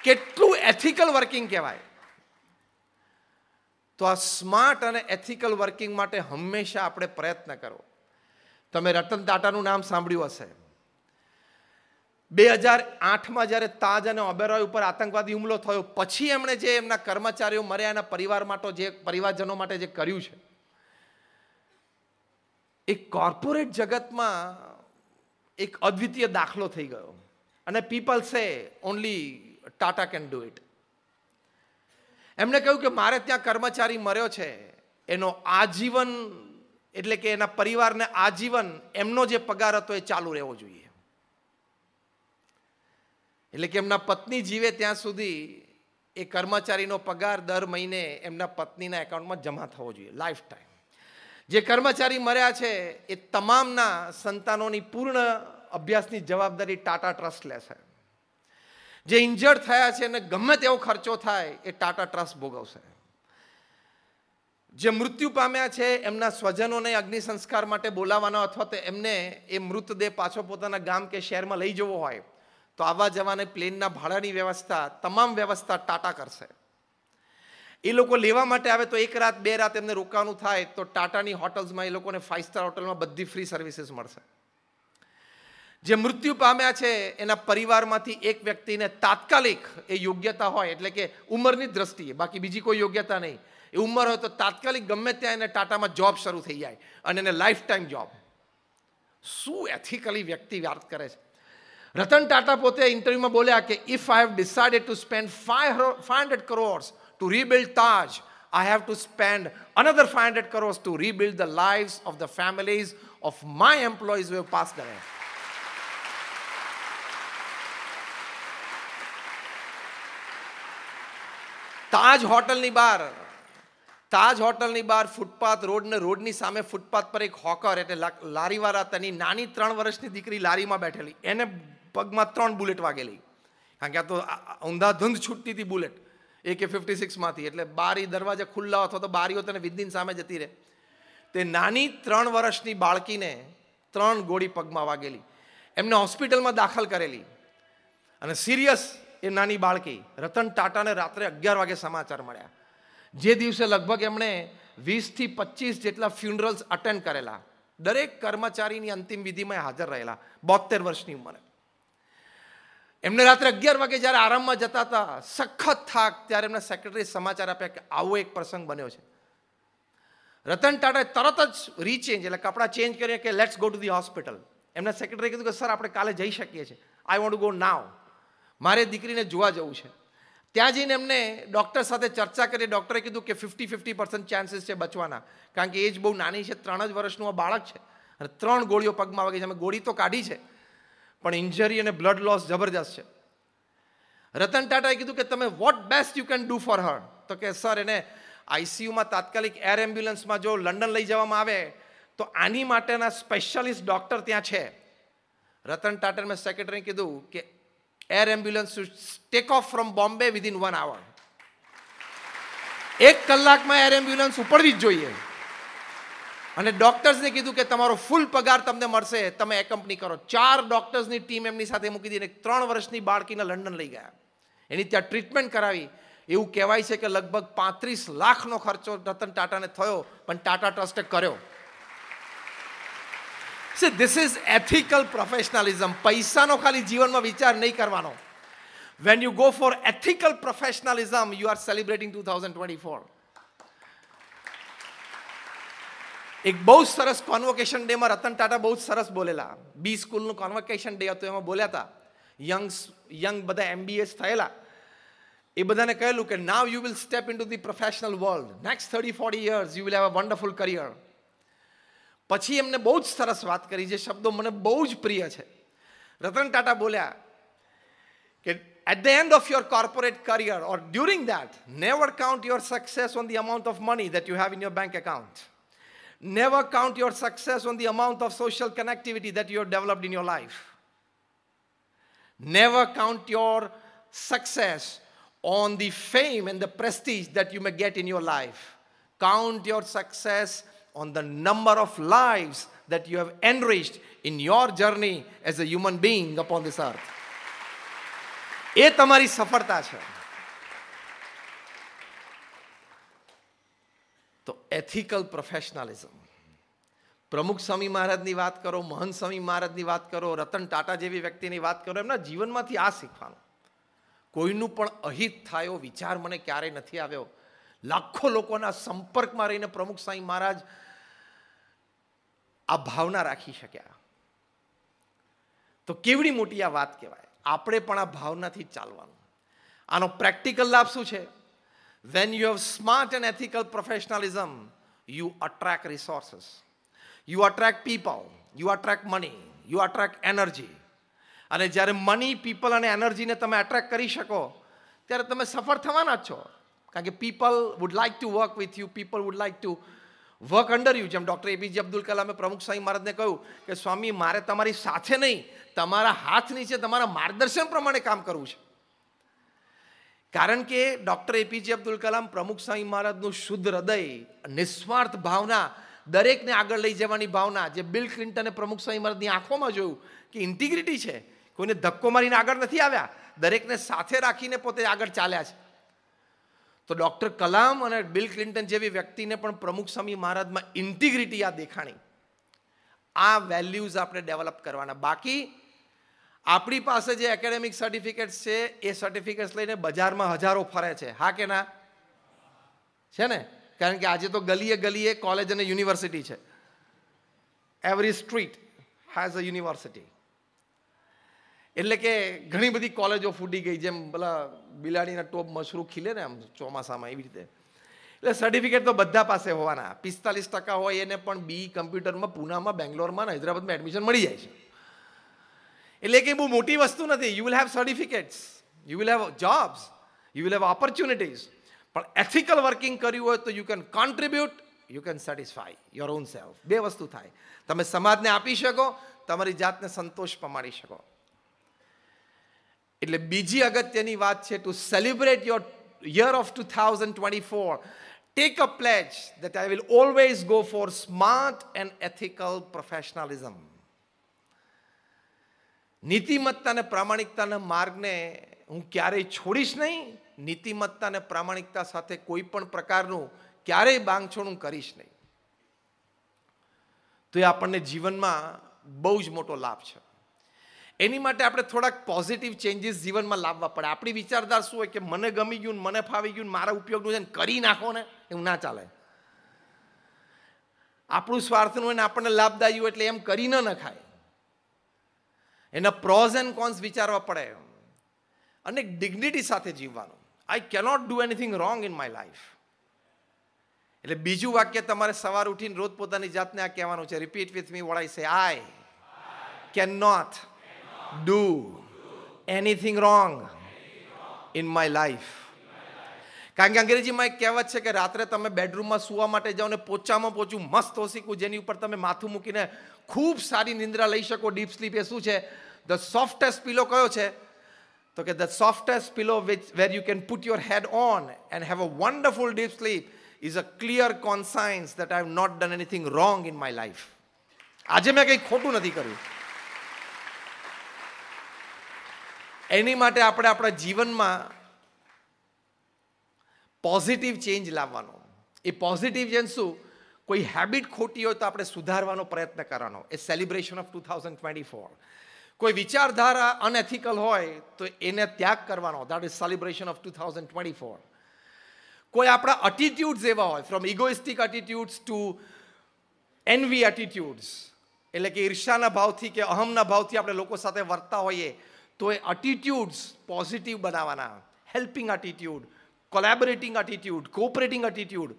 કેટલું એથિકલ વર્કિંગ કહેવાય તો આ સ્માર્ટ અને એથિકલ વર્કિંગ માટે હંમેશા આપણે પ્રયત્ન કરો તમે રતન ટાટાનું નામ સાંભળ્યું હશે બે હજાર આઠમાં જ્યારે તાજ અને ઓબેરોય ઉપર આતંકવાદી હુમલો થયો પછી એમણે જે એમના કર્મચારીઓ મર્યા એના પરિવાર માટે જે પરિવારજનો માટે જે કર્યું છે એ કોર્પોરેટ જગતમાં એક અદ્વિતીય દાખલો થઈ ગયો અને people say only Tata can do it એમણે કહ્યું કે મારે ત્યાં કર્મચારી મર્યો છે એનો આજીવન એટલે કે એના પરિવારને આજીવન એમનો જે પગાર હતો એ ચાલુ રહેવો જોઈએ એટલે કે એમના પત્ની જીવે ત્યાં સુધી એ કર્મચારીનો પગાર દર મહિને એમના પત્નીના એકાઉન્ટમાં જમા થવો જોઈએ લાઈફ ટાઈમ જે કર્મચારી મર્યા છે એ તમામના સંતાનોની પૂર્ણ અભ્યાસની જવાબદારી ટાટા ટ્રસ્ટ લેશે જે ઇન્જર્ડ થયા છે એને ગમે તેવો ખર્ચો થાય એ ટાટા ટ્રસ્ટ ભોગવશે જે મૃત્યુ પામ્યા છે એમના સ્વજનોને અગ્નિ સંસ્કાર માટે બોલાવવાનો અથવા તો એમને એ મૃતદેહ પાછો પોતાના ગામ કે શહેરમાં લઈ જવો હોય તો આવવા જવાને પ્લેનના ભાડાની વ્યવસ્થા તમામ વ્યવસ્થા ટાટા કરશે એ લોકો લેવા માટે આવે તો એક રાત બે રાત એમને રોકાવાનું થાય તો ટાટાની હોટલ્સમાં એ લોકોને ફાઇવ સ્ટાર હોટલમાં બધી ફ્રી સર્વિસીસ મળશે જે મૃત્યુ પામ્યા છે એના પરિવારમાંથી એક વ્યક્તિને તાત્કાલિક એ યોગ્યતા હોય એટલે કે ઉંમરની દ્રષ્ટિએ બાકી બીજી કોઈ યોગ્યતા નહીં એ ઉંમર હોય તો તાત્કાલિક ગમે ત્યાં એને ટાટામાં જોબ શરૂ થઈ જાય અને એને લાઈફ ટાઈમ જોબ શું એથિકલી વ્યક્તિ વાત કરે છે रतन टाटा पोते इंटरव्यू में बोलिया कि if I have decided to spend five hundred crores to rebuild Taj I have to spend another five hundred crores to rebuild the live of the families of my employees पास करे ताज होटल नी बार ताज होटल नी बार फूटपाथ रोड ने रोड नी सामे फूटपाथ पर एक हॉकर लारी वाला तनी नानी 3 वर्ष नी दीकरी लारी मा बैठेली एने પગમાં ત્રણ બુલેટ વાગેલી કારણ કે આ તો ઊંધાધૂંધ છૂટતી હતી બુલેટ એકે ફિફ્ટી સિક્સમાંથી એટલે બારી દરવાજા ખુલ્લા અથવા તો બારીઓ તેને વિધિન સામે જતી રહે તે નાની ત્રણ વર્ષની બાળકીને ત્રણ ગોળી પગમાં વાગેલી એમને હોસ્પિટલમાં દાખલ કરેલી અને સિરિયસ એ નાની બાળકી રતન ટાટાને રાત્રે અગિયાર વાગે સમાચાર મળ્યા જે દિવસે લગભગ એમણે વીસથી પચીસ જેટલા ફ્યુનરલ્સ અટેન્ડ કરેલા દરેક કર્મચારીની અંતિમ વિધિમાં હાજર રહેલા બોતેર વર્ષની ઉંમરે એમને રાત્રે અગિયાર વાગે જ્યારે આરામમાં જતા હતા સખત થાક ત્યારે એમના સેક્રેટરી સમાચાર આપ્યા કે આવો એક પ્રસંગ બન્યો છે રતન ટાટાએ તરત જ રીચેન્જ એટલે કપડાં ચેન્જ કરીને કે let's go to the hospital એમના સેક્રેટરી કીધું કે સર આપણે કાલે જઈ શકીએ છીએ આઈ વોન્ટ ગો નાવ મારે દીકરીને જોવા જવું છે ત્યાં જઈને એમને ડૉક્ટર સાથે ચર્ચા કરી ડૉક્ટરે કીધું કે ફિફ્ટી ફિફ્ટી પર્સન્ટ ચાન્સીસ છે બચવાના કારણ કે એજ બહુ નાની છે ત્રણ જ વર્ષનું આ બાળક છે અને ત્રણ ગોળીઓ પગમાં વાગી છે અમે ગોળી તો કાઢી છે પણ ઇન્જરી અને બ્લડ લોસ જબરજસ્ત છે રતન ટાટાએ કીધું કે તમે what best you can do for her તો કે સર એને આઈસીયુમાં તાત્કાલિક એર એમ્બ્યુલન્સમાં જો લંડન લઈ જવામાં આવે તો આની માટેના સ્પેશિયાલિસ્ટ ડૉક્ટર ત્યાં છે રતન ટાટાને મેં સેક્રેટરીને કીધું કે air ambulance take off from Bombay within one hour એક કલાકમાં એર એમ્બ્યુલન્સ ઉપડવી જ જોઈએ અને ડોક્ટર્સને કીધું કે તમારો ફૂલ પગાર તમને મળશે તમે કંપની કરો ચાર ડૉક્ટર્સની ટીમ એમની સાથે મૂકી દીધી અને ત્રણ વર્ષની બાળકીને લંડન લઈ ગયા એની ત્યાં ટ્રીટમેન્ટ કરાવી એવું કહેવાય છે કે લગભગ પાંત્રીસ લાખનો ખર્ચો રતન ટાટાને થયો પણ ટાટા ટ્રસ્ટે કર્યો સે ધીસ ઇઝ એથિકલ પ્રોફેશનલિઝમ પૈસાનો ખાલી જીવનમાં વિચાર નહીં કરવાનો when you go for ethical professionalism you are celebrating two thousand twenty four એક બહુ જ સરસ કોન્વોકેશન ડેમાં રતન ટાટા બહુ સરસ બોલેલા બી સ્કૂલનું કોન્વોકેશન ડે હતું એમાં બોલ્યા હતા યંગ યંગ બધા એમબીએસ થયેલા એ બધાને કહેલું કે now you will step into the professional world next thirty forty years you will have a wonderful career પછી એમને બહુ જ સરસ વાત કરી જે શબ્દો મને બહુ જ પ્રિય છે રતન ટાટા બોલ્યા કે at the end of your corporate career or during that, never count your success on the amount of money that you have in your bank account. Never count your success on the amount of social connectivity that you have developed in your life. Never count your success on the fame and the prestige that you may get in your life. Count your success on the number of lives that you have enriched in your journey as a human being upon this earth. તો એથિકલ પ્રોફેશનાલિઝમ પ્રમુખ સ્વામી મહારાજની વાત કરો મહંત સ્વામી મહારાજની વાત કરો રતન ટાટા જેવી વ્યક્તિની વાત કરો એમના જીવનમાંથી આ શીખવાનું કોઈનું પણ અહિત થાયો વિચાર મને ક્યારેય નથી આવ્યો લાખો લોકોના સંપર્કમાં રહીને પ્રમુખ સ્વામી મહારાજ આ ભાવના રાખી શક્યા તો કેવડી મોટી આ વાત કહેવાય આપણે પણ આ ભાવનાથી ચાલવાનું આનો પ્રેક્ટિકલ લાભ શું છે When you have smart and ethical professionalism, you attract resources, you attract people, you attract money, you attract energy. અને જ્યારે મની પીપલ અને એનર્જીને તમે એટ્રેક્ટ કરી શકો ત્યારે તમે સફળ થવાના જ છો કારણ કે people would like to work with you people would like to work under you જેમ ડૉક્ટર એપીજે અબ્દુલ કલામે પ્રમુખ સ્વામી મહારાજને કહ્યું કે સ્વામી મારે તમારી સાથે નહીં તમારા હાથ નીચે તમારા માર્ગદર્શન પ્રમાણે કામ કરવું છે કારણ કે ડૉક્ટર એપીજે અબ્દુલ કલામ પ્રમુખ સ્વામી મહારાજનું શુદ્ધ હૃદય નિસ્વાર્થ ભાવના દરેકને આગળ લઈ જવાની ભાવના જે બિલ ક્લિન્ટને પ્રમુખ સ્વામી મહારાજની આંખોમાં જોયું કે ઇન્ટિગ્રિટી છે કોઈને ધક્કો મારીને આગળ નથી આવ્યા દરેકને સાથે રાખીને પોતે આગળ ચાલ્યા છે તો ડૉક્ટર કલામ અને બિલ ક્લિન્ટન જેવી વ્યક્તિને પણ પ્રમુખ સ્વામી મહારાજમાં ઇન્ટિગ્રિટી આ દેખાણી આ વેલ્યુઝ આપણે ડેવલપ કરવાના બાકી આપણી પાસે જે એકેડેમિક સર્ટિફિકેટ્સ છે એ સર્ટિફિકેટ્સ લઈને બજારમાં હજારો ફરે છે હા કે ના છે ને કારણ કે આજે તો ગલીએ ગલીએ કોલેજ અને યુનિવર્સિટી છે every street has a university એટલે કે ઘણી બધી કોલેજો ફૂટી ગઈ જેમ પેલા બિલાડીના ટોપ મશરૂ ખીલે ને આમ ચોમાસામાં એવી રીતે એટલે સર્ટિફિકેટ તો બધા પાસે હોવાના પિસ્તાલીસ ટકા હોય એને પણ બી કમ્પ્યુટરમાં પુનામાં બેંગ્લોરમાં હૈદરાબાદમાં એડમિશન મળી જાય છે એટલે કે બહુ મોટી વસ્તુ નથી you will have certificates you will have jobs you will have opportunities પણ એથિકલ વર્કિંગ કર્યું હોય તો you can contribute you can satisfy your own self બે વસ્તુ થાય તમે સમાજને આપી શકો તમારી જાતને સંતોષ પમાડી શકો એટલે બીજી અગત્યની વાત છે to celebrate your year of two thousand twenty four take a pledge that I will always go for smart and ethical professionalism નીતિમત્તા અને પ્રામાણિકતાના માર્ગને હું ક્યારેય છોડીશ નહીં નીતિમત્તા અને પ્રામાણિકતા સાથે કોઈ પણ પ્રકારનું ક્યારેય હું કરીશ નહીં તો એ આપણને જીવનમાં બહુ જ મોટો લાભ છે એની માટે આપણે થોડાક પોઝિટિવ ચેન્જીસ જીવનમાં લાવવા પડે આપણી વિચારધાર શું હોય કે મને ગમી ગયું મને ફાવી ગયું મારા ઉપયોગનું છે ને કરી નાખો ને એવું ના ચાલે આપણું સ્વાર્થનું હોય ને આપણને લાભદાયી હોય એટલે એમ કરી ન નખાય એના પ્રોઝ એન્ડ કોન્સ વિચારવા પડે અને ડિગ્નિટી સાથે જીવવાનું I cannot do anything wrong in my life એટલે બીજું વાક્ય તમારે સવાર ઉઠીને રોજ પોતાની જાતને આ કહેવાનું છે repeat with me what I say I can not do anything wrong in my life કારણ કે અંગ્રેજીમાં એક કહેવત છે કે રાત્રે તમે બેડરૂમમાં સુવા માટે જાઓ ને પોચામાં પોચું મસ્ત હોશીકું જેની ઉપર તમે માથું મૂકીને ખૂબ સારી નિંદ્રા લઈ શકો ડીપ સ્લીપ એ શું છે ધ સોફ્ટેસ્ટ પિલો કયો છે તો કે the softest pillow which where you can put your head on and have a wonderful deep sleep is a clear conscience that I have not done anything wrong in my life આજે મેં કંઈ ખોટું નથી કર્યું એની માટે આપણે આપણા જીવનમાં પોઝિટિવ ચેન્જ લાવવાનો એ પોઝિટિવ ચેન્જ શું કોઈ હેબિટ ખોટી હોય તો આપણે સુધારવાનો પ્રયત્ન કરવાનો એ celebration of two thousand twenty four કોઈ વિચારધારા અનએથિકલ હોય તો એને ત્યાગ કરવાનો that is celebration of two thousand twenty four કોઈ આપણા અટીટ્યુડ્સ એવા હોય from egoistic attitudes to envy attitudes એટલે કે ઈર્ષાના ભાવથી કે અહમના ભાવથી આપણે લોકો સાથે વર્તા હોઈએ તો એ અટીટ્યુડ્સ પોઝિટિવ બનાવવાના helping attitude collaborating attitude cooperating attitude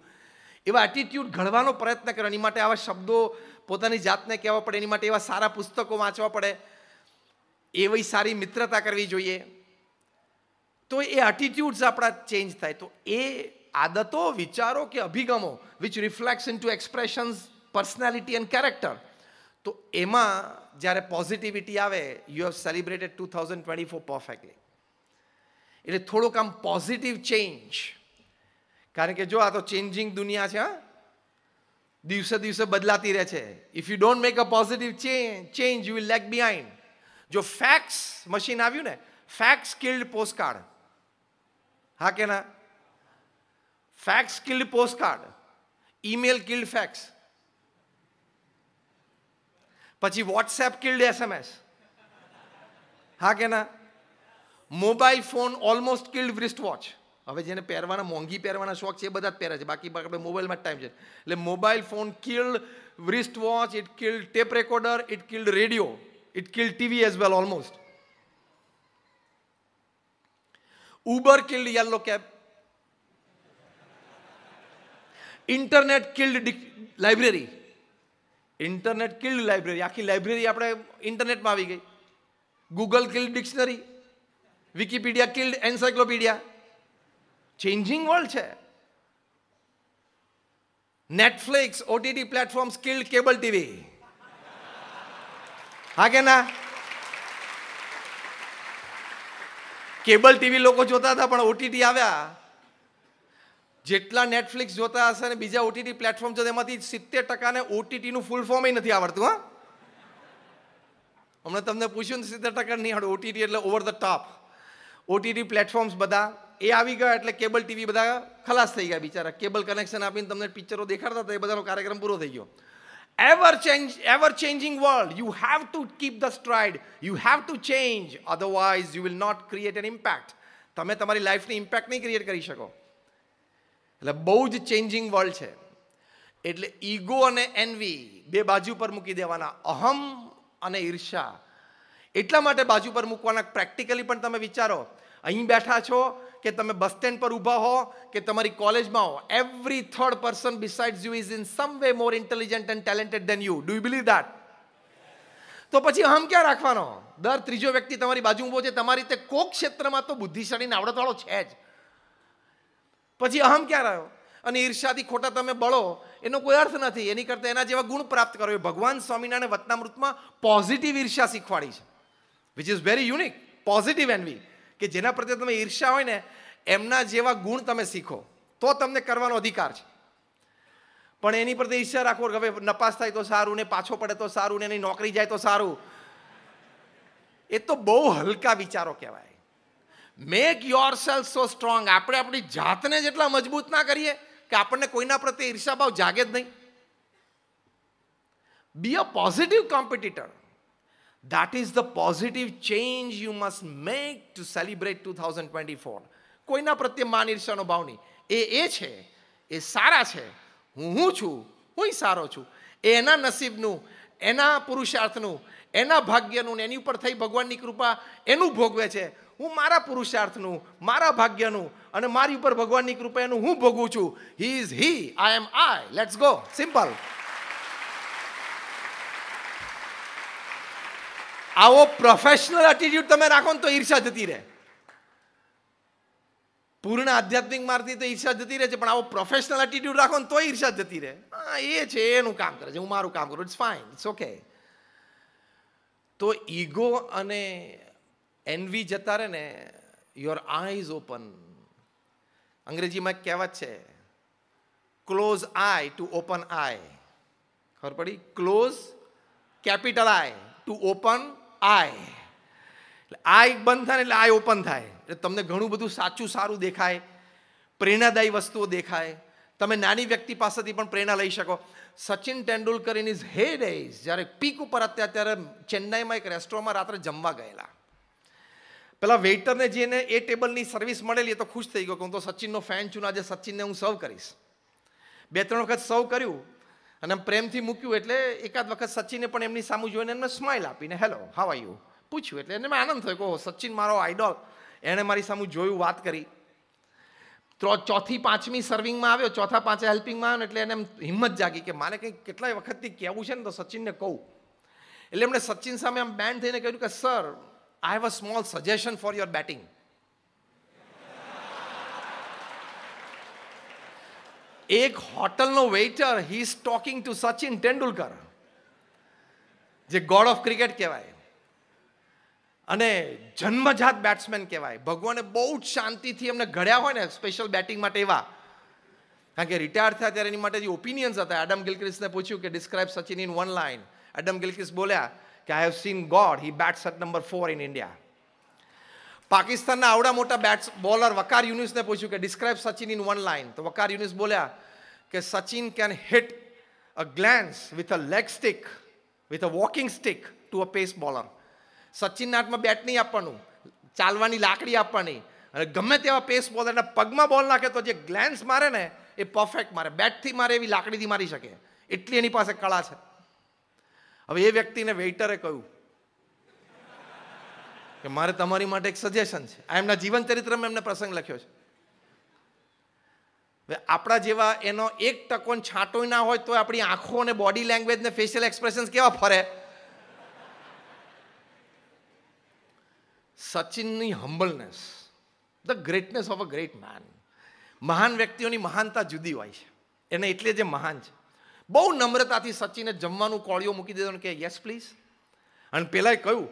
એવા એટીટ્યૂડ ઘડવાનો પ્રયત્ન કર્યો એની માટે આવા શબ્દો પોતાની જાતને કહેવા પડે એની માટે એવા સારા પુસ્તકો વાંચવા પડે એવી સારી મિત્રતા કરવી જોઈએ તો એ એટીટ્યૂડ્સ આપણા ચેન્જ થાય તો એ આદતો વિચારો કે અભિગમો which reflects into expressions personality and character તો એમાં જ્યારે પોઝિટિવિટી આવે you have celebrated two thousand twenty four perfectly એટલે થોડોક આમ પોઝિટિવ ચેન્જ કારણ કે જો આ તો ચેન્જિંગ દુનિયા છે હા દિવસે દિવસે બદલાતી રહે છે if you don't make a positive change change you will lag behind જો ફેક્સ મશીન આવ્યું ને ફેક્સ કિલ્ડ કાર્ડ હા કે ના fax killed card email killed fax પછી વોટ્સએપ કિલ્ડ એસએમએસ હા કે ના mobile phone almost killed wrist watch હવે જેને પહેરવાના મોંઘી પહેરવાના શોખ છે એ બધા જ પહેરે છે બાકી આપણે મોબાઈલમાં જ ટાઈમ છે એટલે mobile phone killed wrist watch it killed tape recorder it killed radio it killed TV as well almost Uber killed yellow cab internet killed library internet killed library આખી લાઇબ્રેરી આપણે ઇન્ટરનેટમાં આવી ગઈ Google killed dictionary Wikipedia killed encyclopedia changing world છે Netflix OTT platform killed cable TV હા કે ના કેબલ ટીવી લોકો જોતા હતા પણ ઓટીટી આવ્યા જેટલા નેટફ્લિક્સ જોતા હશે ને બીજા ઓટીટી પ્લેટફોર્મ છે તેમાંથી સિત્તેર ટકાને ઓટીટીનું ફૂલ ફોર્મ નથી આવડતું હા હમણાં તમને પૂછ્યું ને સિત્તેર ટકા નહીં આવડે ઓટીટી એટલે over the top OTT platforms બધા એ આવી ગયા એટલે કેબલ ટીવી બધા ખલાસ થઈ ગયા બિચારા કેબલ કનેક્શન આપીને તમને પિક્ચરો દેખાડતા હતા એ બધાનો કાર્યક્રમ પૂરો થઈ ગયો ever change ever changing world you have to keep the stride you have to change otherwise you will not create an impact તમે તમારી લાઈફની ઇમ્પેક્ટ નહીં ક્રિએટ કરી શકો એટલે બહુ જ ચેન્જિંગ વર્લ્ડ છે એટલે ઈગો અને એનવી બે બાજુ પર મૂકી દેવાના અહમ અને ઈર્ષા એટલા માટે બાજુ પર મૂકવાના પ્રેક્ટિકલી પણ તમે વિચારો અહીં બેઠા છો કે તમે બસ સ્ટેન્ડ પર ઊભા હો કે તમારી કોલેજમાં હો every third person besides you is in some way more intelligent and talented than you do you believe that તો પછી અહમ ક્યાં રાખવાનો દર ત્રીજો વ્યક્તિ તમારી બાજુ ઊભો છે તમારી રીતે કોક ક્ષેત્રમાં તો બુદ્ધિશાળી આવડતવાળો છે જ પછી અહમ ક્યાં રહ્યો અને ઈર્ષાથી ખોટા તમે બળો એનો કોઈ અર્થ નથી એની કરતાં એના જેવા ગુણ પ્રાપ્ત કરો એ ભગવાન સ્વામિનારાયણ વતનામૃતમાં પોઝિટિવ ઈર્ષા શીખવાડી છે which is very unique positive envy કે જેના પ્રત્યે તમે ઈર્ષ્યા હોય ને એમના જેવા ગુણ તમે શીખો તો તમને કરવાનો અધિકાર છે પણ એની પ્રત્યે ઈર્ષ્યા રાખો હવે નપાસ થાય તો સારું ને પાછો પડે તો સારું ને એની નોકરી જાય તો સારું એ તો બહુ હલકા વિચારો કહેવાય make yourself so strong આપણે આપણી જાતને જેટલા મજબૂત ના કરીએ કે આપણને કોઈના પ્રત્યે ઈર્ષાભાવ જાગે જ નહીં be a positive competitor That is the positive change you must make to celebrate 2024. કોઈના પ્રત્યે માન ઈર્ષાનો ભાવ નહીં એ એ છે એ સારા છે હું હું છું હું સારો છું એ એના નસીબનું એના પુરુષાર્થનું એના ભાગ્યનું ને એની ઉપર થઈ ભગવાનની કૃપા એનું ભોગવે છે હું મારા પુરુષાર્થનું મારા ભાગ્યનું અને મારી ઉપર ભગવાનની કૃપા એનું હું ભોગવું છું he is he I am I let's go simple આવો પ્રોફેશનલ એટીટ્યુડ તમે રાખો ને તો ઈર્ષા જતી રહે પૂર્ણ આધ્યાત્મિક મારતી તો ઈર્ષા જતી રહે છે પણ આવો પ્રોફેશનલ એટીટ્યુડ રાખો ને તો ઈર્ષા જતી રહે હા એ છે એનું કામ કરે છે હું મારું કામ કરું ઇટ્સ ફાઇન ઇટ્સ ઓકે તો ઈગો અને એનવી જતા રહે ને યોર આઈઝ ઓપન અંગ્રેજીમાં કહેવત છે close I to open eye ખબર પડી close capital I to open eye એટલે આય બંધ થાય એટલે આય ઓપન થાય એટલે તમને ઘણું બધું સાચું સારું દેખાય પ્રેરણાદાયી વસ્તુઓ દેખાય તમે નાની વ્યક્તિ પાસેથી પણ પ્રેરણા લઈ શકો Sachin Tendulkar in his heydays જ્યારે પીક ઉપર હતા ત્યારે ચેન્નાઈમાં એક રેસ્ટોરન્ટમાં રાત્રે જમવા ગયેલા પેલા વેઇટરને જેને એ ટેબલની સર્વિસ મળેલી એ તો ખુશ થઈ ગયો કે હું તો સચિનનો ફેન છું આજે સચિનને હું સર્વ કરીશ બે ત્રણ વખત સર્વ કર્યું અને પ્રેમથી મૂક્યું એટલે એકાદ વખત સચિને પણ એમની સામું જોઈને એમને સ્માઇલ આપીને હેલો હાવ આર પૂછ્યું એટલે એને આનંદ થયો કહો સચિન મારો આઈડોલ એણે મારી સામું જોયું વાત કરી ચોથી પાંચમી સર્વિંગમાં આવ્યો ચોથા પાંચે હેલ્પિંગમાં આવ્યો એટલે એને એમ હિંમત જાગી કે મારે કંઈક કેટલાય વખતથી કહેવું છે ને તો સચિનને કહું એટલે એમણે સચિન સામે આમ બેન્ડ થઈને કહ્યું કે sir I have a small suggestion for your batting એક હોટલનો waiter he is talking to Sachin Tendulkar જે ગોડ ઓફ ક્રિકેટ કહેવાય અને જન્મજાત બેટ્સમેન કહેવાય ભગવાને બહુ જ શાંતિથી એમને ઘડ્યા હોય ને સ્પેશિયલ બેટિંગ માટે એવા કારણ કે રિટાયર થયા ત્યારે એની માટે જે ઓપિનિયન્સ હતા એડમ ગિલક્રિસને પૂછ્યું કે describe Sachin in one line Adam Gilchrist બોલ્યા કે I have seen god he bats at number four in India પાકિસ્તાનના આવડા મોટા બેટ્સ બોલર વકાર યુનિસને પૂછ્યું કે describe Sachin in one line તો વકાર યુનિસ બોલ્યા કે Sachin can hit a glance with a leg stick with a walking stick to a pace bowler સચિનના હાથમાં બેટ નહીં આપવાનું ચાલવાની લાકડી આપવાની અને ગમે તેવા પેસ બોલર એટલે પગમાં બોલ નાખે તો જે ગ્લેન્સ મારે ને એ પરફેક્ટ મારે બેટથી મારે એવી લાકડીથી મારી શકે એટલી એની પાસે કળા છે હવે એ વ્યક્તિને વેઇટરે કહ્યું કે મારે તમારી માટે એક સજેશન છે આ એમના જીવન ચરિત્રમાં એમને પ્રસંગ લખ્યો છે આપણા જેવા એનો એક ટકો છાંટો ના હોય તો આપણી આંખો અને બોડી લેંગ્વેજ ને ફેશિયલ એક્સપ્રેશન્સ કેવા ફરે સચિનની humbleness the greatness of a great man મહાન વ્યક્તિઓની મહાનતા જુદી હોય છે એને એટલે જે મહાન છે બહુ નમ્રતાથી સચિને જમવાનું કોળિયો મૂકી દીધો કે યસ પ્લીઝ અને પહેલાંય કહ્યું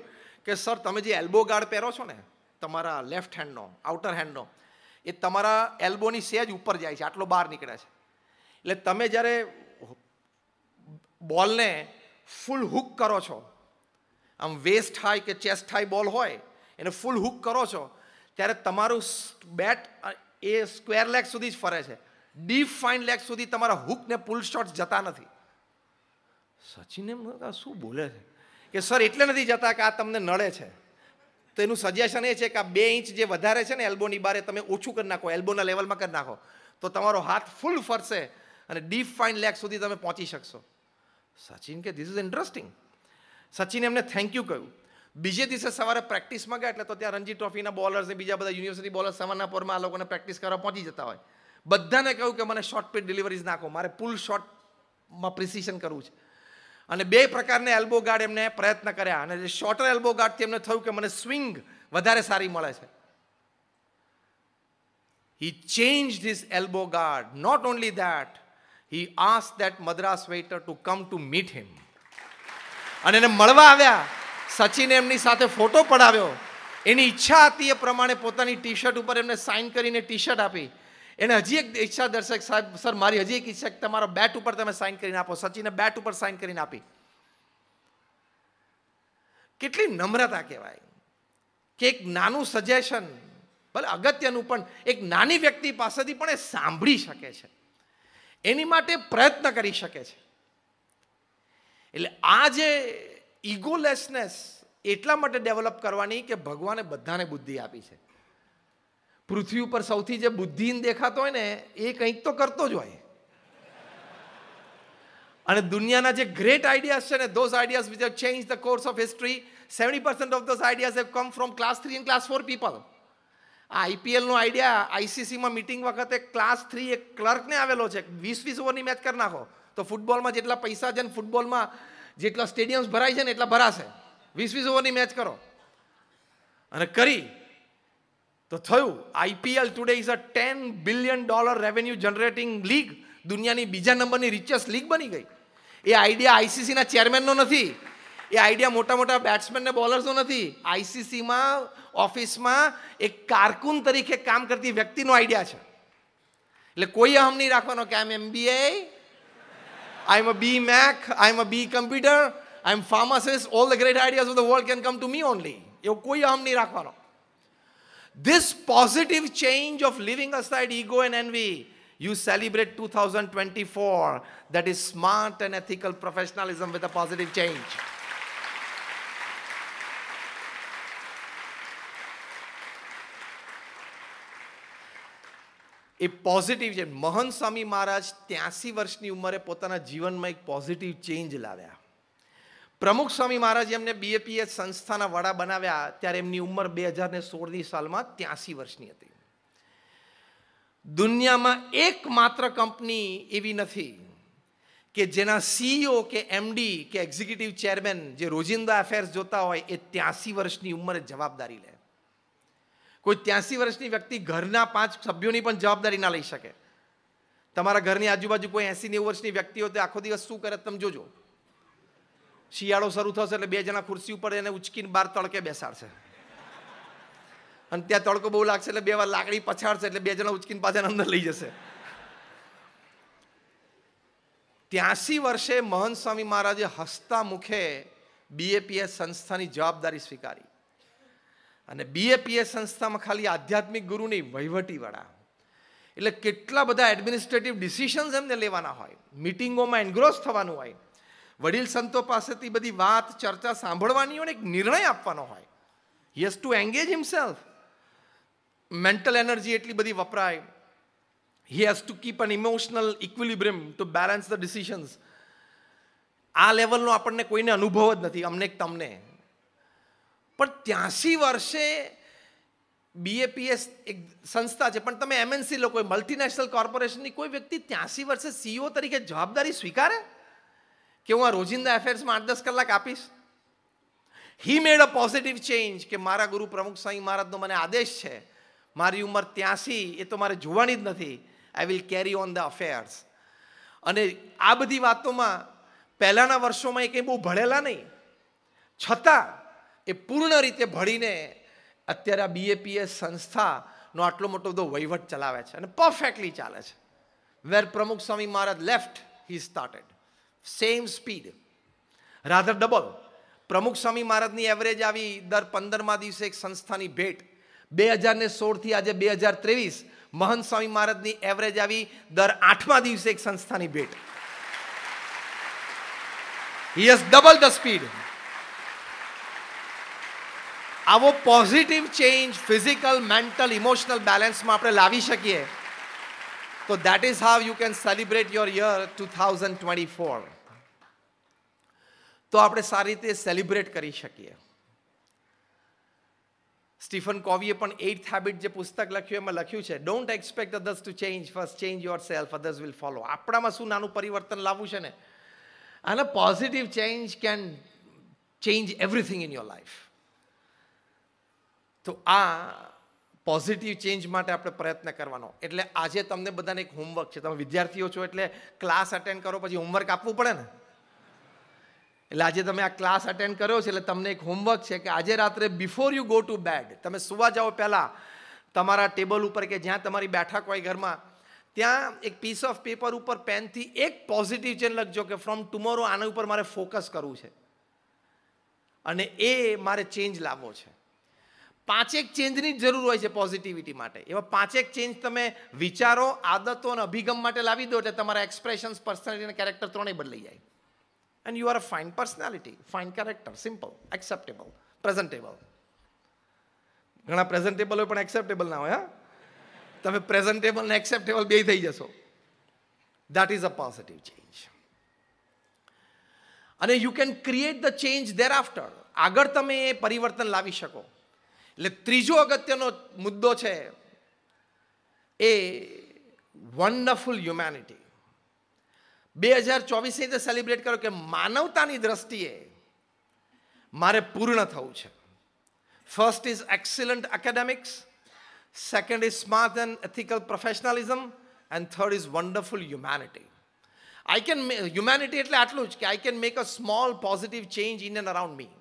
કે સર તમે જે એલ્બો ગાર્ડ પહેરો છો ને તમારા લેફ્ટ હેન્ડનો આઉટર હેન્ડનો એ તમારા એલ્બોની સેજ ઉપર જાય છે આટલો બહાર નીકળે છે એટલે તમે જ્યારે બોલને ફૂલ હુક કરો છો આમ વેસ્ટ હાઈ કે ચેસ્ટ હાઈ બોલ હોય એને ફૂલ હૂક કરો છો ત્યારે તમારું બેટ એ સ્ક્વેર લેગ સુધી જ ફરે છે ડીપ ફાઇન લેગ સુધી તમારા હુકને પુલ શોટ્સ જતા નથી સચિન એમ શું બોલે છે કે સર એટલે નથી જતા કે આ તમને નડે છે તો એનું સજેશન એ છે કે આ બે ઇંચ જે વધારે છે ને એલ્બોની બારે તમે ઓછું કરી નાખો એલ્બોના લેવલમાં કરી નાખો તો તમારો હાથ ફૂલ ફરશે અને ડીપ ફાઇન લેગ સુધી તમે પહોંચી શકશો સચિન કે ધીસ ઇઝ ઇન્ટરેસ્ટિંગ સચિન એમને થેન્ક યુ કહ્યું બીજે દિવસે સવારે પ્રેક્ટિસમાં ગયા એટલે તો ત્યાં રણજી ટ્રોફીના બોલર્સ ને બીજા બધા યુનિવર્સિટી બોલર બોલર્સ સવારનાપોરમાં આ લોકોને પ્રેક્ટિસ કરવા પહોંચી જતા હોય બધાને કહ્યું કે મને શોર્ટ પીટ ડિલિવરીઝ નાખો મારે ફૂલ શોર્ટમાં પ્રિસિશન કરવું છે અને બે પ્રકારના એલ્બો ગાર્ડ એમને પ્રયત્ન કર્યા અને જે શોર્ટર એલ્બો ગાર્ડથી એમને થયું કે મને સ્વિંગ વધારે સારી મળે છે he change this elbow guard not only that he આસ that Madras waiter to come to meet him અને એને મળવા આવ્યા સચિને એમની સાથે ફોટો પડાવ્યો એની ઈચ્છા હતી એ પ્રમાણે પોતાની ટી શર્ટ ઉપર એમને સાઇન કરીને ટી શર્ટ આપી એને હજી એક ઈચ્છા દર્શક સાહેબ સર મારી હજી એક ઈચ્છા તમારો બેટ ઉપર તમે સાઇન કરીને આપો સચિને બેટ ઉપર સાઇન કરીને આપી કેટલી નમ્રતા કહેવાય કે એક નાનું સજેશન ભલે અગત્યનું પણ એક નાની વ્યક્તિ પાસેથી પણ એ સાંભળી શકે છે એની માટે પ્રયત્ન કરી શકે છે એટલે આ જે ઇગોલેસનેસ એટલા માટે ડેવલપ કરવાની કે ભગવાને બધાને બુદ્ધિ આપી છે પૃથ્વી ઉપર સૌથી જે બુદ્ધિહીન દેખાતો હોય ને એ કંઈક તો કરતો જ હોય અને દુનિયાના જે ગ્રેટ આઈડિયાઝ છે ને those ideas which have change the course of history seventy percent of those ideas have come from class three and class four people આ આઈપીએલનો આઈડિયા આઈસીસીમાં મિટિંગ વખતે ક્લાસ થ્રી એક ક્લર્કને આવેલો છે વીસ વીસ ઓવરની મેચ કરી નાખો તો ફૂટબોલમાં જેટલા પૈસા છે ને ફૂટબોલમાં જેટલા સ્ટેડિયમ્સ ભરાય છે ને એટલા ભરાશે વીસ વીસ ઓવરની મેચ કરો અને કરી તો થયું IPL today is a ten billion dollar revenue generating league દુનિયાની બીજા નંબરની રિચેસ્ટ લીગ બની ગઈ એ આઈડિયા આઈસીસીના ચેરમેનનો નથી એ આઈડિયા મોટા મોટા બેટ્સમેન ને બોલર્સનો નથી આઈસીસીમાં ઓફિસમાં એક કારકુન તરીકે કામ કરતી વ્યક્તિનો આઈડિયા છે એટલે કોઈ અહમ નહીં રાખવાનો કે I am MBA I am a B mech I am a B computer I am pharmacist all the great ideas of the world can come to me only એવો કોઈ અહમ નહીં રાખવાનો This positive change of leaving aside ego and envy, you celebrate 2024. That is smart and ethical professionalism with a positive change. એ પોઝિટિવ છે મહંત સ્વામી મહારાજ ત્યાંસી વર્ષની ઉંમરે પોતાના જીવનમાં એક પોઝિટિવ ચેન્જ લાવ્યા પ્રમુખ સ્વામી મહારાજ એમને બીએપીએચ સંસ્થાના વડા બનાવ્યા ત્યારે એમની ઉંમર બે હજારને સોળની સાલમાં ત્યાંસી વર્ષની હતી દુનિયામાં એકમાત્ર કંપની એવી નથી કે જેના સીઈઓ e કે એમડી કે એક્ઝિક્યુટિવ ચેરમેન જે રોજિંદા અફેર્સ જોતા હોય એ ત્યાંસી વર્ષની ઉંમરે જવાબદારી લે કોઈ ત્યાસી વર્ષની વ્યક્તિ ઘરના પાંચ સભ્યોની પણ જવાબદારી ના લઈ શકે તમારા ઘરની આજુબાજુ કોઈ એંસી નેવું વર્ષની વ્યક્તિ હોય તો આખો દિવસ શું કરે તમે જોજો શિયાળો શરૂ થશે એટલે બે જણા ખુરશી ઉપર એને ઉચકીને બાર તડકે બેસાડશે અને ત્યાં તડકો બહુ લાગશે એટલે બે વાર લાકડી પછાડશે એટલે બે જણા ઉચકીને પાછા અંદર લઈ જશે ત્યાસી વર્ષે મહન સ્વામી મહારાજે હસતા મુખે બીએપીએસ સંસ્થાની જવાબદારી સ્વીકારી અને બીએપીએસ સંસ્થામાં ખાલી આધ્યાત્મિક ગુરુ નહીં વહીવટીવાળા એટલે કેટલા બધા એડમિનિસ્ટ્રેટિવ ડિસિશન્સ એમને લેવાના હોય મિટિંગોમાં એન્ગ્રોસ થવાનું હોય વડીલ સંતો પાસેથી બધી વાત ચર્ચા સાંભળવાની હોય એક નિર્ણય આપવાનો હોય yes to engage himself mental energy એટલી બધી વપરાય he has to keep an emotional equilibrium to balance the decisions આ લેવલનો આપણને કોઈને અનુભવ જ નથી અમને તમને પણ ત્યાંસી વર્ષે બીએપીએસ એક સંસ્થા છે પણ તમે એમએનસી લોકો મલ્ટીનેશનલ કોર્પોરેશનની કોઈ વ્યક્તિ ત્યાંસી વર્ષે સીઈઓ e તરીકે જવાબદારી સ્વીકારે કે હું આ રોજિંદા અફેર્સમાં આઠ દસ કલાક આપીશ હી મેડ અ પોઝિટિવ ચેન્જ કે મારા ગુરુ પ્રમુખ સાંઈ મહારાજનો મને આદેશ છે મારી ઉંમર ત્યાંસી એ તો મારે જોવાની જ નથી I will carry on the affairs અને આ બધી વાતોમાં પહેલાંના વર્ષોમાં એ કંઈ બહુ ભળેલા નહીં છતાં એ પૂર્ણ રીતે ભળીને અત્યારે આ બીએપીએસ સંસ્થાનો આટલો મોટો બધો વહીવટ ચલાવે છે અને પરફેક્ટલી ચાલે છે where Pramukh Swami Maharaj left he started same speed rather double Pramukh Swami મહારાજની એવરેજ આવી દર પંદરમા દિવસે એક સંસ્થાની ભેટ બે હજાર ને સોળથી આજે બે હજાર ત્રેવીસ મહંત સ્વામી મહારાજની એવરેજ આવી દર આઠમા દિવસે એક સંસ્થાની ભેટ યસ ડબલ ધ સ્પીડ આવો positive change physical mental emotional બેલેન્સમાં આપણે લાવી શકીએ તો that is how you can celebrate your year two thousand twenty four તો આપણે સારી રીતે સેલિબ્રેટ કરી શકીએ સ્ટીફન કોવીએ પણ એઇથ હેબિટ જે પુસ્તક લખ્યું એમાં લખ્યું છે don't expect others to change first change yourself others will follow આપણામાં શું નાનું પરિવર્તન લાવવું છે ને અને positive change can change everything in your life તો આ પોઝિટિવ ચેન્જ માટે આપણે પ્રયત્ન કરવાનો એટલે આજે તમને બધાને એક હોમવર્ક છે તમે વિદ્યાર્થીઓ છો એટલે ક્લાસ અટેન્ડ કરો પછી હોમવર્ક આપવું પડે ને એટલે આજે તમે આ ક્લાસ અટેન્ડ કર્યો છે એટલે તમને એક હોમવર્ક છે કે આજે રાત્રે before you go to bed તમે સુવા જાઓ પહેલાં તમારા ટેબલ ઉપર કે જ્યાં તમારી બેઠક હોય ઘરમાં ત્યાં એક પીસ ઓફ પેપર ઉપર પેનથી એક પોઝિટિવ ચેન લખજો કે ફ્રોમ ટુમોરો આના ઉપર મારે ફોકસ કરવું છે અને એ મારે ચેન્જ લાવવો છે પાંચેક ચેન્જની જ જરૂર હોય છે પોઝિટિવિટી માટે એવા પાંચેક ચેન્જ તમે વિચારો આદતો અને અભિગમ માટે લાવી દો એટલે તમારા એક્સપ્રેશન્સ પર્સનાલિટી અને કેરેક્ટર ત્રણેય બદલાઈ જાય and you are a fine personality, fine character, simple, acceptable, presentable. ઘણા પ્રેઝન્ટેબલ હોય પણ એક્સેપ્ટેબલ ના હોય તમે પ્રેઝન્ટેબલ ને એક્સેપ્ટેબલ બે થઈ જશો that is a positive change અને you can create the change thereafter આગળ તમે એ પરિવર્તન લાવી શકો એટલે ત્રીજો અગત્યનો મુદ્દો છે એ વન્ડરફુલ હ્યુમેનિટી બે હજાર ચોવીસની રીતે સેલિબ્રેટ કરો કે માનવતાની દ્રષ્ટિએ મારે પૂર્ણ થવું છે first is excellent academics second is smart and ethical professionalism and third is wonderful humanity I can humanity એટલે આટલું જ કે I can make a small positive change in and around me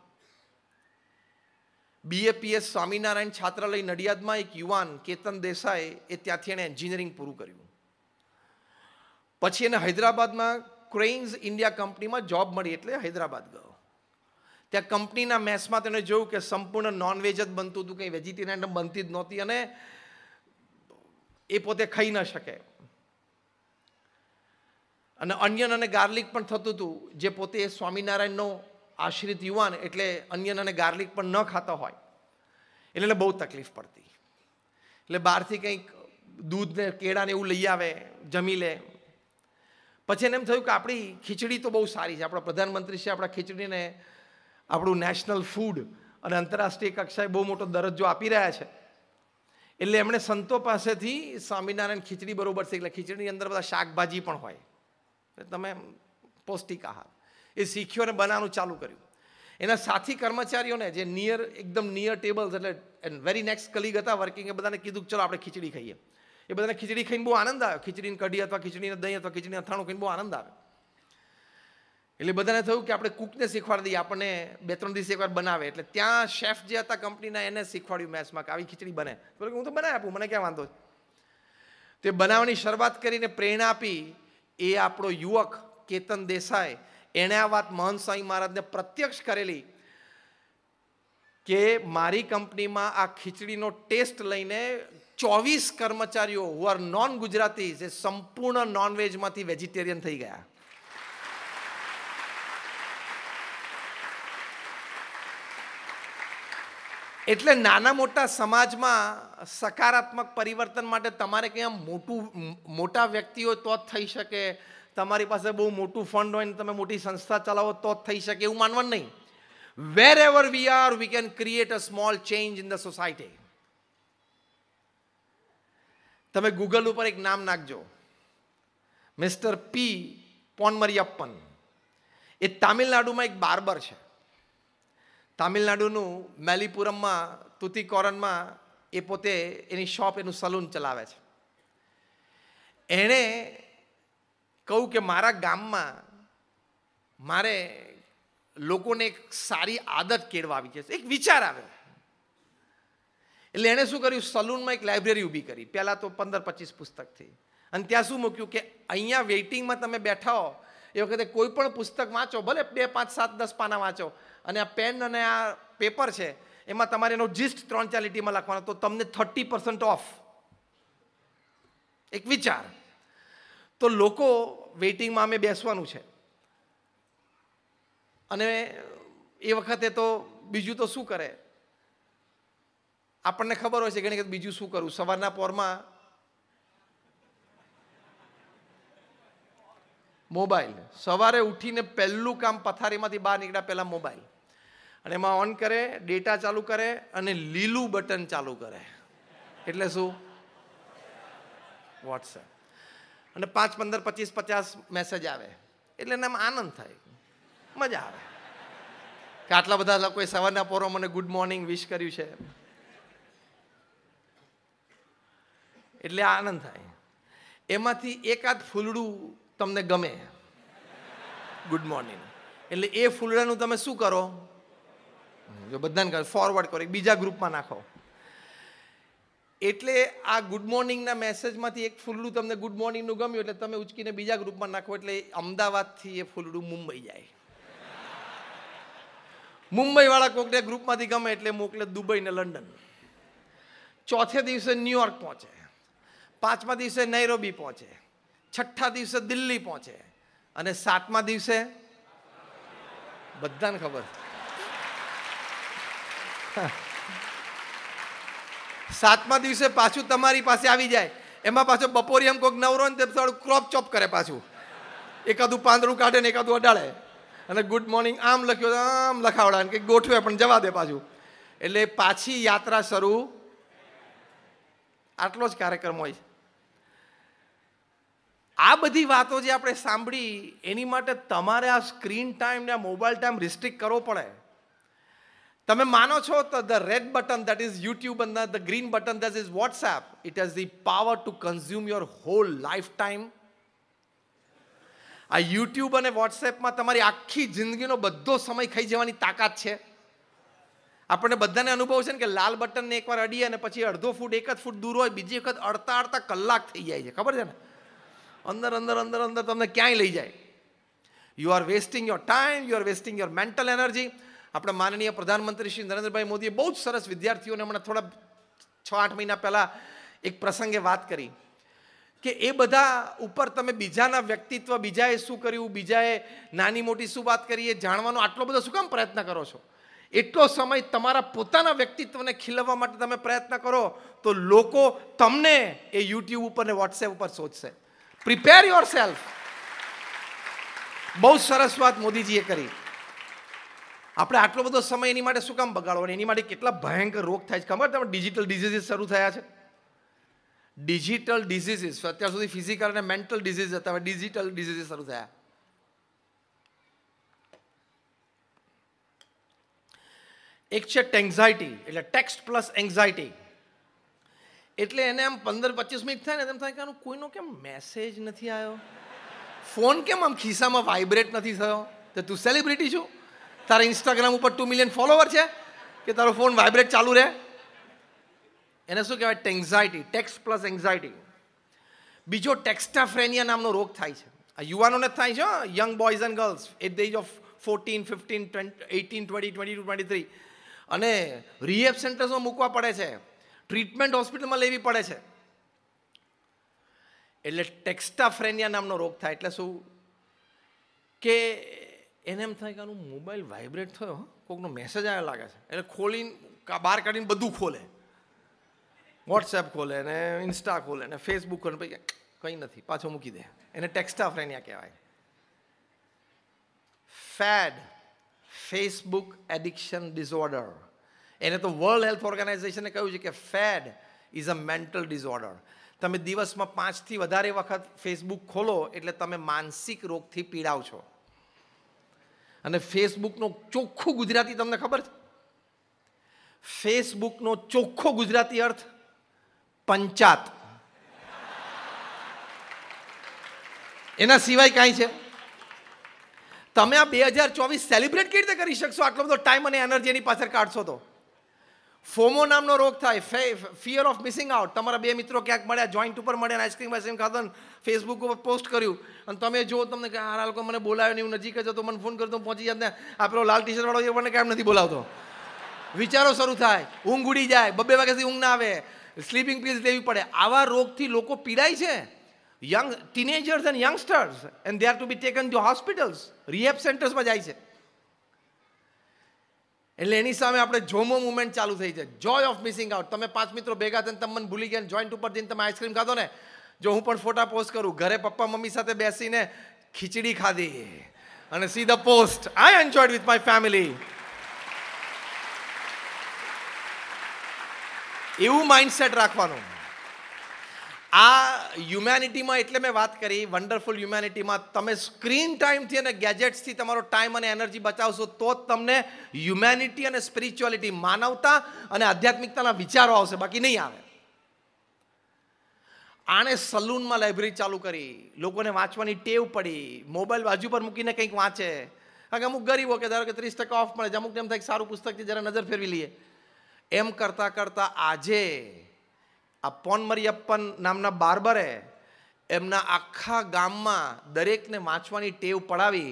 BAPS Swaminarayan છાત્રાલય નડિયાદમાં એક યુવાન કેતન દેસાઈ એ ત્યાંથી એણે એન્જિનિયરિંગ પૂરું કર્યું પછી એને હૈદરાબાદમાં ક્રેઇન્સ ઇન્ડિયા કંપનીમાં જોબ મળી એટલે હૈદરાબાદ ગયો ત્યાં કંપનીના મેસમાં તેણે જોયું કે સંપૂર્ણ નોનવેજ જ બનતું હતું કંઈ વેજીટેરિયન બનતી જ નહોતી અને એ પોતે ખાઈ ન શકે અને અન્યન અને ગાર્લિક પણ થતું હતું જે પોતે સ્વામિનારાયણનો આશ્રિત યુવાન એટલે અનિયન અને ગાર્લિક પણ ન ખાતા હોય એટલે બહુ તકલીફ પડતી એટલે બહારથી કંઈક દૂધને કેળાને એવું લઈ આવે જમી લે પછી એને એમ થયું કે આપણી ખીચડી તો બહુ સારી છે આપણા પ્રધાનમંત્રી છે આપણા ખીચડીને આપણું નેશનલ ફૂડ અને આંતરરાષ્ટ્રીય કક્ષાએ બહુ મોટો દરજ્જો આપી રહ્યા છે એટલે એમણે સંતો પાસેથી સ્વામિનારાયણ ખીચડી બરોબર છે એટલે ખીચડીની અંદર બધા શાકભાજી પણ હોય એટલે તમે પૌષ્ટિક આહાર એ શીખ્યો અને બનાવવાનું ચાલુ કર્યું એના સાથી કર્મચારીઓને જે નિયર એકદમ નિયર ટેબલ્સ એટલે વેરી નેક્સ્ટ કલીગ હતા વર્કિંગ એ બધાને કીધું ચલો આપણે ખીચડી ખાઈએ એ બધાને ખીચડી ખાઈને બહુ આનંદ આવે ખીચડીને કઢી અથવા ખીચડીને દહીં અથવા ખીચડીને અથાણું ખાઈને બહુ આનંદ આવે એટલે બધાને થયું કે આપણે કૂકને શીખવાડી દઈએ આપણને બે ત્રણ દિવસ એકવાર બનાવે એટલે ત્યાં શેફ જે હતા કંપનીના એને શીખવાડ્યું મેચમાં કે આવી ખીચડી બને બોલે હું તો બનાવી આપું મને ક્યાં વાંધો છે તે બનાવવાની શરૂઆત કરીને પ્રેરણા આપી એ આપણો યુવક કેતન દેસાઈ એણે આ વાત મહંત સ્વામી મહારાજને પ્રત્યક્ષ કરેલી કે મારી કંપનીમાં આ ખીચડીનો ટેસ્ટ લઈને ચોવીસ કર્મચારીઓ હુ આર નોન ગુજરાતી જે સંપૂર્ણ નોનવેજમાંથી વેજીટેરિયન થઈ ગયા એટલે નાના મોટા સમાજમાં સકારાત્મક પરિવર્તન માટે તમારે કંઈ મોટું મોટા વ્યક્તિઓ તો જ થઈ શકે તમારી પાસે બહુ મોટું ફંડ હોય ને તમે મોટી સંસ્થા ચલાવો તો જ થઈ શકે એવું માનવાનું નહીં wherever we are we can create a small change in the society તમે ગૂગલ ઉપર એક નામ નાખજો મિસ્ટર પી પોનમરિયપ્પન એ તામિલનાડુમાં એક બાર્બર છે તામિલનાડુનું મેલીપુરમમાં તુતિકોરનમાં એ પોતે એની શોપ એનું સલૂન ચલાવે છે એણે કહું કે મારા ગામમાં મારે લોકોને એક સારી આદત કેળવાવી છે એક વિચાર આવે એટલે એણે શું કર્યું સલૂનમાં એક લાઇબ્રેરી ઊભી કરી પહેલાં તો પંદર પચીસ પુસ્તકથી અને ત્યાં શું મૂક્યું કે અહીંયા વેઇટિંગમાં તમે બેઠા હો એ વખતે કોઈ પણ પુસ્તક વાંચો ભલે બે પાંચ સાત દસ પાના વાંચો અને આ પેન અને આ પેપર છે એમાં તમારે એનો જીસ્ટ ત્રણ ચાર લીટીમાં લખવાનો તો તમને થર્ટી પર્સન્ટ ઓફ એક વિચાર તો લોકો વેઇટિંગમાં અમે બેસવાનું છે અને એ વખતે તો બીજું તો શું કરે આપણને ખબર હોય છે કે બીજું શું કરું સવારના પોરમાં મોબાઈલ સવારે ઉઠીને પહેલું કામ પથારીમાંથી બહાર નીકળ્યા પહેલાં મોબાઈલ અને એમાં ઓન કરે ડેટા ચાલુ કરે અને લીલું બટન ચાલુ કરે એટલે શું વોટ્સએપ અને પાંચ પંદર પચીસ પચાસ મેસેજ આવે એટલે એનામાં આનંદ થાય મજા આવે કે આટલા બધા લોકોએ સવારના પોરો મને ગુડ મોર્નિંગ વિશ કર્યું છે એટલે આનંદ થાય એમાંથી એકાદ ફૂલડું તમને ગમે ગુડ મોર્નિંગ એટલે એ ફૂલડાનું તમે શું કરો જો બધાને કરો ફોરવર્ડ કરો બીજા ગ્રુપમાં નાખો એટલે આ ગુડ મોર્નિંગના મેસેજમાંથી એક ફૂલડું તમને ગુડ મોર્નિંગનું ગમ્યું એટલે તમે ઉચકીને બીજા ગ્રુપમાં નાખો એટલે અમદાવાદથી એ ફૂલડું મુંબઈ જાય મુંબઈવાળા કોકને ગ્રુપમાંથી ગમે એટલે મોકલે દુબઈ ને લંડન ચોથે દિવસે ન્યુયોર્ક પહોંચે પાંચમા દિવસે નૈરોબી પહોંચે છઠ્ઠા દિવસે દિલ્હી પહોંચે અને સાતમા દિવસે બધાને ખબર સાતમા દિવસે પાછું તમારી પાસે આવી જાય એમાં પાછો બપોરે એમ કોઈક નવરો ને થોડું ક્રોપ ચોપ કરે પાછું એકાદું પાંદડું કાઢે ને એકાદું અડાડે અને ગુડ મોર્નિંગ આમ લખ્યો આમ લખાવડાવે કે ગોઠવે પણ જવા દે પાછું એટલે પાછી યાત્રા શરૂ આટલો જ કાર્યક્રમ હોય છે આ બધી વાતો જે આપણે સાંભળી એની માટે તમારે આ સ્ક્રીન ટાઈમ ને આ મોબાઈલ ટાઈમ રિસ્ટ્રિક્ટ કરવો પડે તમે માનો છો તો the red button that is YouTube અને the green button that is WhatsApp it has the power to consume your whole life time આ યુટ્યુબ અને વોટ્સએપમાં તમારી આખી જિંદગીનો બધો સમય ખાઈ જવાની તાકાત છે આપણને બધાને અનુભવ છે ને કે લાલ બટનને એકવાર અડીએ અને પછી અડધો ફૂટ એક જ ફૂટ દૂર હોય બીજી વખત અડતા અડતા કલાક થઈ જાય છે ખબર છે ને અંદર અંદર અંદર અંદર તમને ક્યાંય લઈ જાય you are wasting your time you are wasting your mental energy આપણા માનનીય પ્રધાનમંત્રી શ્રી નરેન્દ્રભાઈ મોદીએ બહુ જ સરસ વિદ્યાર્થીઓને હમણાં થોડા છ આઠ મહિના પહેલાં એક પ્રસંગે વાત કરી કે એ બધા ઉપર તમે બીજાના વ્યક્તિત્વ બીજાએ શું કર્યું બીજાએ નાની મોટી શું વાત કરી એ જાણવાનો આટલો બધો શું કામ પ્રયત્ન કરો છો એટલો સમય તમારા પોતાના વ્યક્તિત્વને ખીલવવા માટે તમે પ્રયત્ન કરો તો લોકો તમને એ યુટ્યુબ ઉપર ને વોટ્સએપ ઉપર શોધશે પ્રિપેર યોર સેલ્ફ બહુ સરસ વાત મોદીજીએ કરી આપણે આટલો બધો સમય એની માટે શું કામ બગાડવો એની માટે કેટલા ભયંકર રોગ થાય છે ખબર તમે ડિજિટલ ડિઝીઝીસ શરૂ થયા છે ડિજિટલ ડિઝીઝીસ અત્યાર સુધી ફિઝિકલ અને મેન્ટલ ડિઝીઝ હતા હવે ડિજિટલ ડિઝીઝીસ શરૂ થયા એક છે ટેન્ઝાઇટી એટલે ટેક્સ્ટ પ્લસ એન્ઝાઇટી એટલે એને આમ પંદર પચીસ મિનિટ થાય ને તેમ થાય કે આનું કોઈનો કેમ મેસેજ નથી આવ્યો ફોન કેમ આમ ખિસ્સામાં વાઇબ્રેટ નથી થયો તો તું સેલિબ્રિટી છું તારા ઇન્સ્ટાગ્રામ ઉપર ટુ મિલિયન ફોલોવર છે કે તારો ફોન વાઇબ્રેટ ચાલુ રહે એને શું કહેવાય ટેન્ઝાઇટી ટેક્સ પ્લસ એન્ઝાઇટી બીજો ટેક્સ્ટાફ્રેનિયા નામનો રોગ થાય છે આ યુવાનોને જ થાય છે young boys and girls at the age of fourteen fifteen twenty eighteen twenty twenty two twenty three અને રિહેબ સેન્ટર્સમાં મૂકવા પડે છે ટ્રીટમેન્ટ હોસ્પિટલમાં લેવી પડે છે એટલે ટેક્સ્ટાફ્રેનિયા નામનો રોગ થાય એટલે શું કે એને એમ થાય કે આનું મોબાઈલ વાઇબ્રેટ થયો કોઈકનો મેસેજ આવ્યો લાગે છે એટલે ખોલીને બહાર કાઢીને બધું ખોલે વોટ્સએપ ખોલે ને ઇન્સ્ટા ખોલે ને ફેસબુક ખોલે પછી કંઈ નથી પાછો મૂકી દે એને ટેક્સ્ટાફ્રેનિયા કહેવાય ફેડ ફેસબુક એડિક્શન ડિસઓર્ડર એને તો વર્લ્ડ હેલ્થ ઓર્ગેનાઇઝેશને કહ્યું છે કે fad is a mental disorder તમે દિવસમાં પાંચથી વધારે વખત ફેસબુક ખોલો એટલે તમે માનસિક રોગથી પીડાવ છો અને ફેસબુકનો ચોખ્ખું ગુજરાતી તમને ખબર છે ફેસબુકનો ચોખ્ખો ગુજરાતી અર્થ પંચાત એના સિવાય કાંઈ છે તમે આ બે હજાર ચોવીસ સેલિબ્રેટ કેવી રીતે કરી શકશો આટલો બધો ટાઈમ અને એનર્જી એની પાછળ કાઢશો તો ફોમો નામનો રોગ થાય ફે ફિયર ઓફ મિસિંગ આઉટ તમારા બે મિત્રો ક્યાંક મળ્યા જોઈન્ટ ઉપર મળ્યા આઈસ્ક્રીમ આઈસ્ક્રીમ ખાધો ફેસબુક ઉપર પોસ્ટ કર્યું અને તમે જો તમને કે આ લોકો મને બોલાવ્યો નહીં હું નજીક જ હતો મને ફોન કરતો પહોંચી જાત ને આ પેલો લાલ ટી વાળો એ મને કેમ નથી બોલાવતો વિચારો શરૂ થાય ઊંઘ ઉડી જાય બબ્બે વાગ્યાથી ઊંઘ ના આવે સ્લીપિંગ પીલ્સ લેવી પડે આવા રોગથી લોકો પીડાય છે young teenagers and youngsters and they are to be taken to hospitals rehab સેન્ટર્સમાં જાય છે એટલે એની સામે આપણે જોમો મુમેન્ટ ચાલુ થઈ છે જોય ઓફ મિસિંગ આઉટ તમે પાંચ મિત્રો ભેગા થઈને તમે મને ભૂલી ગયા જોઈન્ટ ઉપર જઈને તમે આઈસ્ક્રીમ ખાધો ને જો હું પણ ફોટા પોસ્ટ કરું ઘરે પપ્પા મમ્મી સાથે બેસીને ખીચડી ખાધી અને see the post I enjoyed with my family એવું માઇન્ડસેટ રાખવાનું આ હ્યુમેનિટીમાં એટલે મેં વાત કરી વન્ડરફુલ હ્યુમેનિટીમાં તમે સ્ક્રીન ટાઈમથી અને ગેજેટ્સથી તમારો ટાઈમ અને એનર્જી બચાવશો તો જ તમને હ્યુમેનિટી અને સ્પિરિચ્યુઆલિટી માનવતા અને આધ્યાત્મિકતાના વિચારો આવશે બાકી નહીં આવે આણે સલૂનમાં લાઇબ્રેરી ચાલુ કરી લોકોને વાંચવાની ટેવ પડી મોબાઈલ બાજુ પર મૂકીને કંઈક વાંચે કારણ કે અમુક ગરીબો કે ધારો કે ત્રીસ ટકા ઓફ મળે છે અમુકને એમ થાય સારું પુસ્તક છે જરા નજર ફેરવી લઈએ એમ કરતાં કરતાં આજે આ પોન મરિયપ્પન નામના બાર્બરે એમના આખા ગામમાં દરેકને વાંચવાની ટેવ પડાવી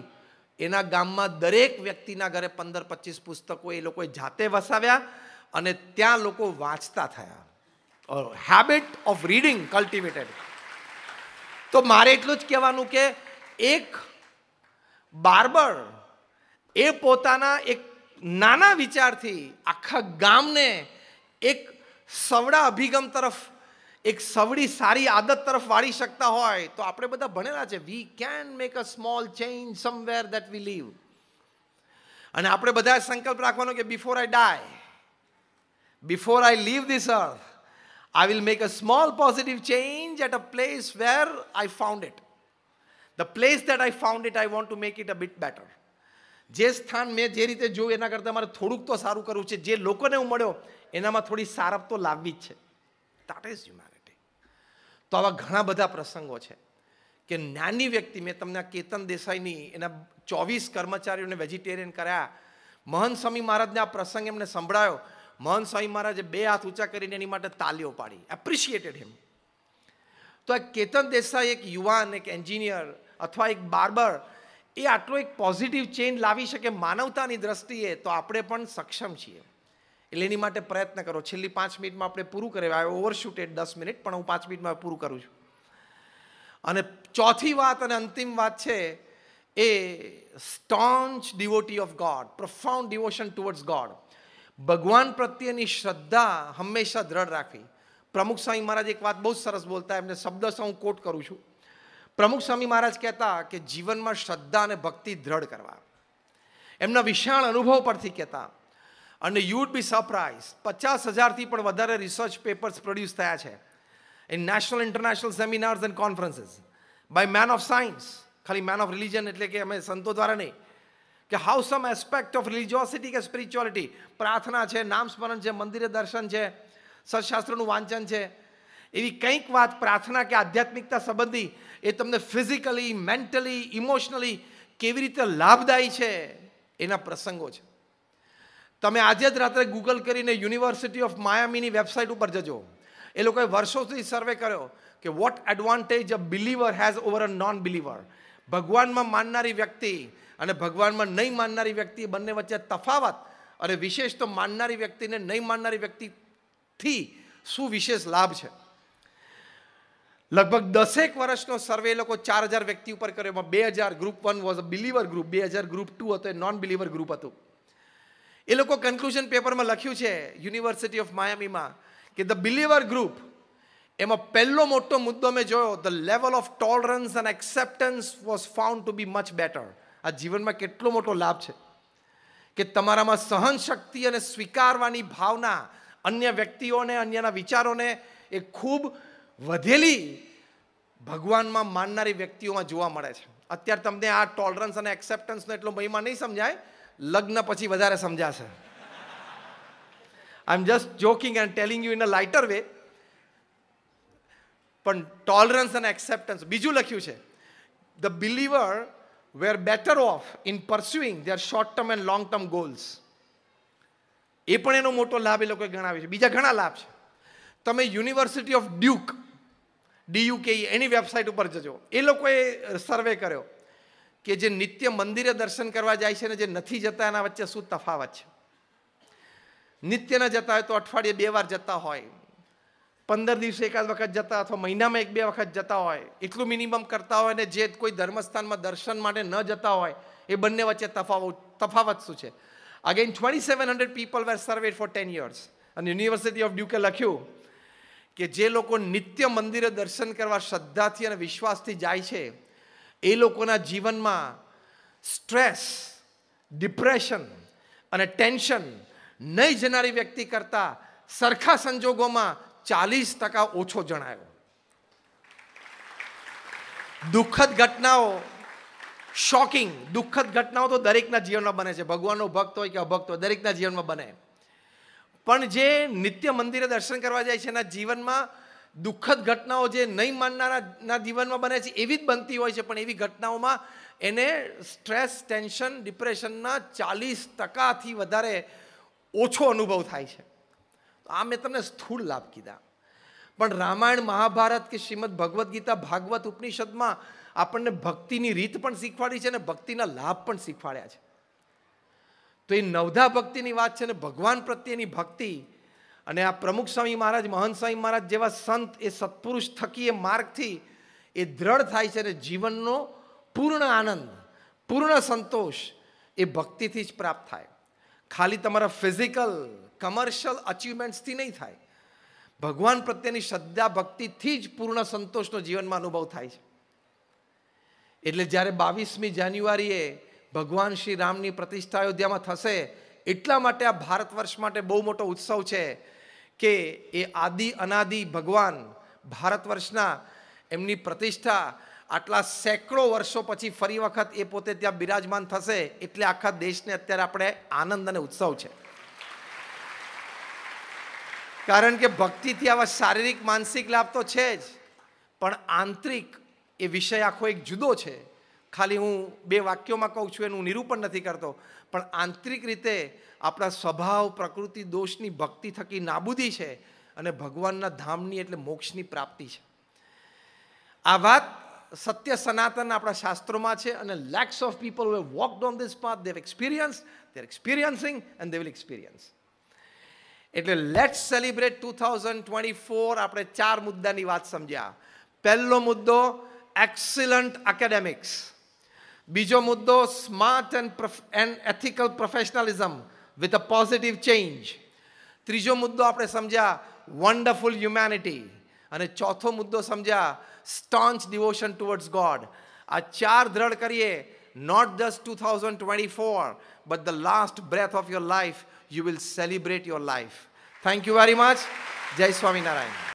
એના ગામમાં દરેક વ્યક્તિના ઘરે પંદર પચીસ પુસ્તકો એ લોકોએ જાતે વસાવ્યા અને ત્યાં લોકો વાંચતા થયા હેબિટ ઓફ રીડિંગ કલ્ટિવેટેડ તો મારે એટલું જ કહેવાનું કે એક બાર્બર એ પોતાના એક નાના વિચારથી આખા ગામને એક સવડા અભિગમ તરફ એક સવડી સારી આદત તરફ વાળી શકતા હોય તો આપણે બધા ભણેલા છે we can make a small change somewhere that we live અને આપણે બધા સંકલ્પ રાખવાનો કે before I die before I leave this earth I will make a small positive change at a place where I found it the place that I found it I want to make it a bit better જે સ્થાન મેં જે રીતે જોયું એના કરતાં મારે થોડુંક તો સારું કરવું છે જે લોકોને હું મળ્યો એનામાં થોડી સારપ તો લાવવી જ છે દેટ ઇઝ હ્યુમેનિટી તો આવા ઘણા બધા પ્રસંગો છે કે નાની વ્યક્તિ મેં તમને કેતન દેસાઈની એના ચોવીસ કર્મચારીઓને વેજીટેરિયન કર્યા મહંત સ્વામી મહારાજને આ પ્રસંગ એમને સંભળાયો મહંત સ્વામી મહારાજે બે હાથ ઊંચા કરીને એની માટે તાલીઓ પાડી એપ્રિશિએટેડ હિમ તો આ કેતન દેસાઈ એક યુવાન એક એન્જિનિયર અથવા એક બાર્બર એ આટલો એક પોઝિટિવ ચેન્જ લાવી શકે માનવતાની દ્રષ્ટિએ તો આપણે પણ સક્ષમ છીએ એટલે એની માટે પ્રયત્ન કરો છેલ્લી પાંચ મિનિટમાં આપણે પૂરું કરવા આવ્યો ઓવરશૂટેડ દસ મિનિટ પણ હું પાંચ મિનિટમાં પૂરું કરું છું અને ચોથી વાત અને અંતિમ વાત છે a staunch devotee of God profound devotion towards God ભગવાન પ્રત્યેની શ્રદ્ધા હંમેશા દ્રઢ રાખવી પ્રમુખ સ્વામી મહારાજ એક વાત બહુ સરસ બોલતા એમને શબ્દ હું કોટ કરું છું પ્રમુખ સ્વામી મહારાજ કહેતા કે જીવનમાં શ્રદ્ધા અને ભક્તિ દ્રઢ કરવા એમના વિશાળ અનુભવ પરથી કહેતા અને યુ વુડ બી સરપ્રાઇઝ પચાસ હજારથી પણ વધારે રિસર્ચ પેપર્સ પ્રોડ્યુસ થયા છે in national international seminars and conferences by men of science ખાલી મેન ઓફ રિલિજન એટલે કે અમે સંતો દ્વારા નહીં કે how some aspect of religiosity કે સ્પિરિચ્યુઆલિટી પ્રાર્થના છે નામ સ્મરણ છે મંદિરે દર્શન છે સશાસ્ત્રનું વાંચન છે એવી કંઈક વાત પ્રાર્થના કે આધ્યાત્મિકતા સંબંધી એ તમને ફિઝિકલી મેન્ટલી ઇમોશનલી કેવી રીતે લાભદાયી છે એના પ્રસંગો છે તમે આજે જ રાત્રે ગૂગલ કરીને યુનિવર્સિટી ઓફ માયામીની વેબસાઇટ ઉપર જજો એ લોકોએ વર્ષોથી સર્વે કર્યો કે what advantage a believer has over a non believer ભગવાનમાં માનનારી વ્યક્તિ અને ભગવાનમાં નહીં માનનારી વ્યક્તિ બંને વચ્ચે તફાવત અને વિશેષ તો માનનારી વ્યક્તિને નહીં માનનારી વ્યક્તિથી શું વિશેષ લાભ છે લગભગ દસેક વર્ષનો સર્વે લોકો ચાર હજાર વ્યક્તિ ઉપર કર્યો એમાં બે હજાર group one was a believer group બે હજાર ગ્રુપ ટુ હતો એ નોન બિલીવર ગ્રુપ હતું એ લોકો કન્ક્લુઝન પેપરમાં લખ્યું છે યુનિવર્સિટી ઓફ માયામીમાં કે ધ બિલીવર ગ્રુપ એમાં પહેલો મોટો મુદ્દો મેં જોયો the level of tolerance and acceptance was found to be much better આ જીવનમાં કેટલો મોટો લાભ છે કે તમારામાં સહન શક્તિ અને સ્વીકારવાની ભાવના અન્ય વ્યક્તિઓને અન્યના વિચારોને એ ખૂબ વધેલી ભગવાનમાં માનનારી વ્યક્તિઓમાં જોવા મળે છે અત્યારે તમને આ ટોલરન્સ અને એક્સેપ્ટન્સનો એટલો મહિમા નહીં સમજાય લગ્ન પછી વધારે સમજાશે I am just joking and telling you in a lighter way પણ ટોલરન્સ અને એક્સેપ્ટન્સ બીજું લખ્યું છે the believer were better off in pursuing their short term and long term goals એ પણ એનો મોટો લાભ એ લોકોએ ગણાવ્યો છે બીજા ઘણા લાભ છે તમે યુનિવર્સિટી ઓફ ડ્યુક ડીયુકે એની વેબસાઇટ ઉપર જજો એ લોકોએ સર્વે કર્યો કે જે નિત્ય મંદિરે દર્શન કરવા જાય છે ને જે નથી જતા એના વચ્ચે શું તફાવત છે નિત્ય ન જતા હોય તો અઠવાડિયે બે વાર જતા હોય પંદર દિવસે એકાદ વખત જતા અથવા મહિનામાં એક બે વખત જતા હોય એટલું મિનિમમ કરતા હોય ને જે કોઈ ધર્મસ્થાનમાં દર્શન માટે ન જતા હોય એ બંને વચ્ચે તફાવત તફાવત શું છે again twenty seven hundred people were surveyed for ten years અને યુનિવર્સિટી ઓફ ડ્યુકે લખ્યું કે જે લોકો નિત્ય મંદિરે દર્શન કરવા શ્રદ્ધાથી અને વિશ્વાસથી જાય છે એ લોકોના જીવનમાં સ્ટ્રેસ ડિપ્રેશન અને ટેન્શન નહીં જનારી વ્યક્તિ કરતાં સરખા સંજોગોમાં ચાલીસ ટકા ઓછો જણાયો દુઃખદ ઘટનાઓ શોકિંગ દુઃખદ ઘટનાઓ તો દરેકના જીવનમાં બને છે ભગવાનનો ભક્ત હોય કે અભક્ત હોય દરેકના જીવનમાં બને પણ જે નિત્ય મંદિરે દર્શન કરવા જાય છે એના જીવનમાં દુઃખદ ઘટનાઓ જે નહીં માનનારાના જીવનમાં બને છે એવી જ બનતી હોય છે પણ એવી ઘટનાઓમાં એને સ્ટ્રેસ ટેન્શન ડિપ્રેશનના ચાલીસ ટકાથી વધારે ઓછો અનુભવ થાય છે આ મેં તમને સ્થૂળ લાભ કીધા પણ રામાયણ મહાભારત કે શ્રીમદ ભગવદ્ ગીતા ભાગવત ઉપનિષદમાં આપણને ભક્તિની રીત પણ શીખવાડી છે અને ભક્તિના લાભ પણ શીખવાડ્યા છે તો એ નવધા ભક્તિની વાત છે ને ભગવાન પ્રત્યેની ભક્તિ અને આ પ્રમુખ સ્વામી મહારાજ મહંત સ્વામી મહારાજ જેવા સંત એ સત્પુરુષ થકી એ માર્ગથી એ દ્રઢ થાય છે અને જીવનનો પૂર્ણ આનંદ પૂર્ણ સંતોષ એ ભક્તિથી જ પ્રાપ્ત થાય ખાલી તમારા ફિઝિકલ કમર્શિયલ અચિવમેન્ટ્સથી નહીં થાય ભગવાન પ્રત્યેની શ્રદ્ધા ભક્તિથી જ પૂર્ણ સંતોષનો જીવનમાં અનુભવ થાય છે એટલે જ્યારે બાવીસમી જાન્યુઆરીએ ભગવાન શ્રી રામની પ્રતિષ્ઠા અયોધ્યામાં થશે એટલા માટે આ ભારત વર્ષ માટે બહુ મોટો ઉત્સવ છે કે એ આદિ અનાદિ ભગવાન ભારત વર્ષના એમની પ્રતિષ્ઠા આટલા સેંકડો વર્ષો પછી ફરી વખત એ પોતે ત્યાં બિરાજમાન થશે એટલે આખા દેશને અત્યારે આપણે આનંદ અને ઉત્સવ છે કારણ કે ભક્તિથી આવા શારીરિક માનસિક લાભ તો છે જ પણ આંતરિક એ વિષય આખો એક જુદો છે ખાલી હું બે વાક્યોમાં કહું છું એનું નિરૂપણ નથી કરતો પણ આંતરિક રીતે આપણા સ્વભાવ પ્રકૃતિ દોષની ભક્તિ થકી નાબૂદી છે અને ભગવાનના ધામની એટલે મોક્ષની પ્રાપ્તિ છે આ વાત સત્ય સનાતન આપણા શાસ્ત્રોમાં છે અને lakhs of people who walked on this path they've experience they're experiencing and they will experience એટલે let's celebrate two thousand twenty four આપણે ચાર મુદ્દાની વાત સમજ્યા પહેલો મુદ્દો excellent academics Bijomuddo smart and, ethical professionalism with a positive change. Trijo muddo apne samjha wonderful humanity. And ચોથો મુદ્દો સમજ્યા સ્ટોન્ચ ડિવોશન ટુવર્ડ્સ ગોડ આ ચાર દ્રઢ કરીએ not just two thousand twenty four but the last breath of your life you will celebrate your life thank you very much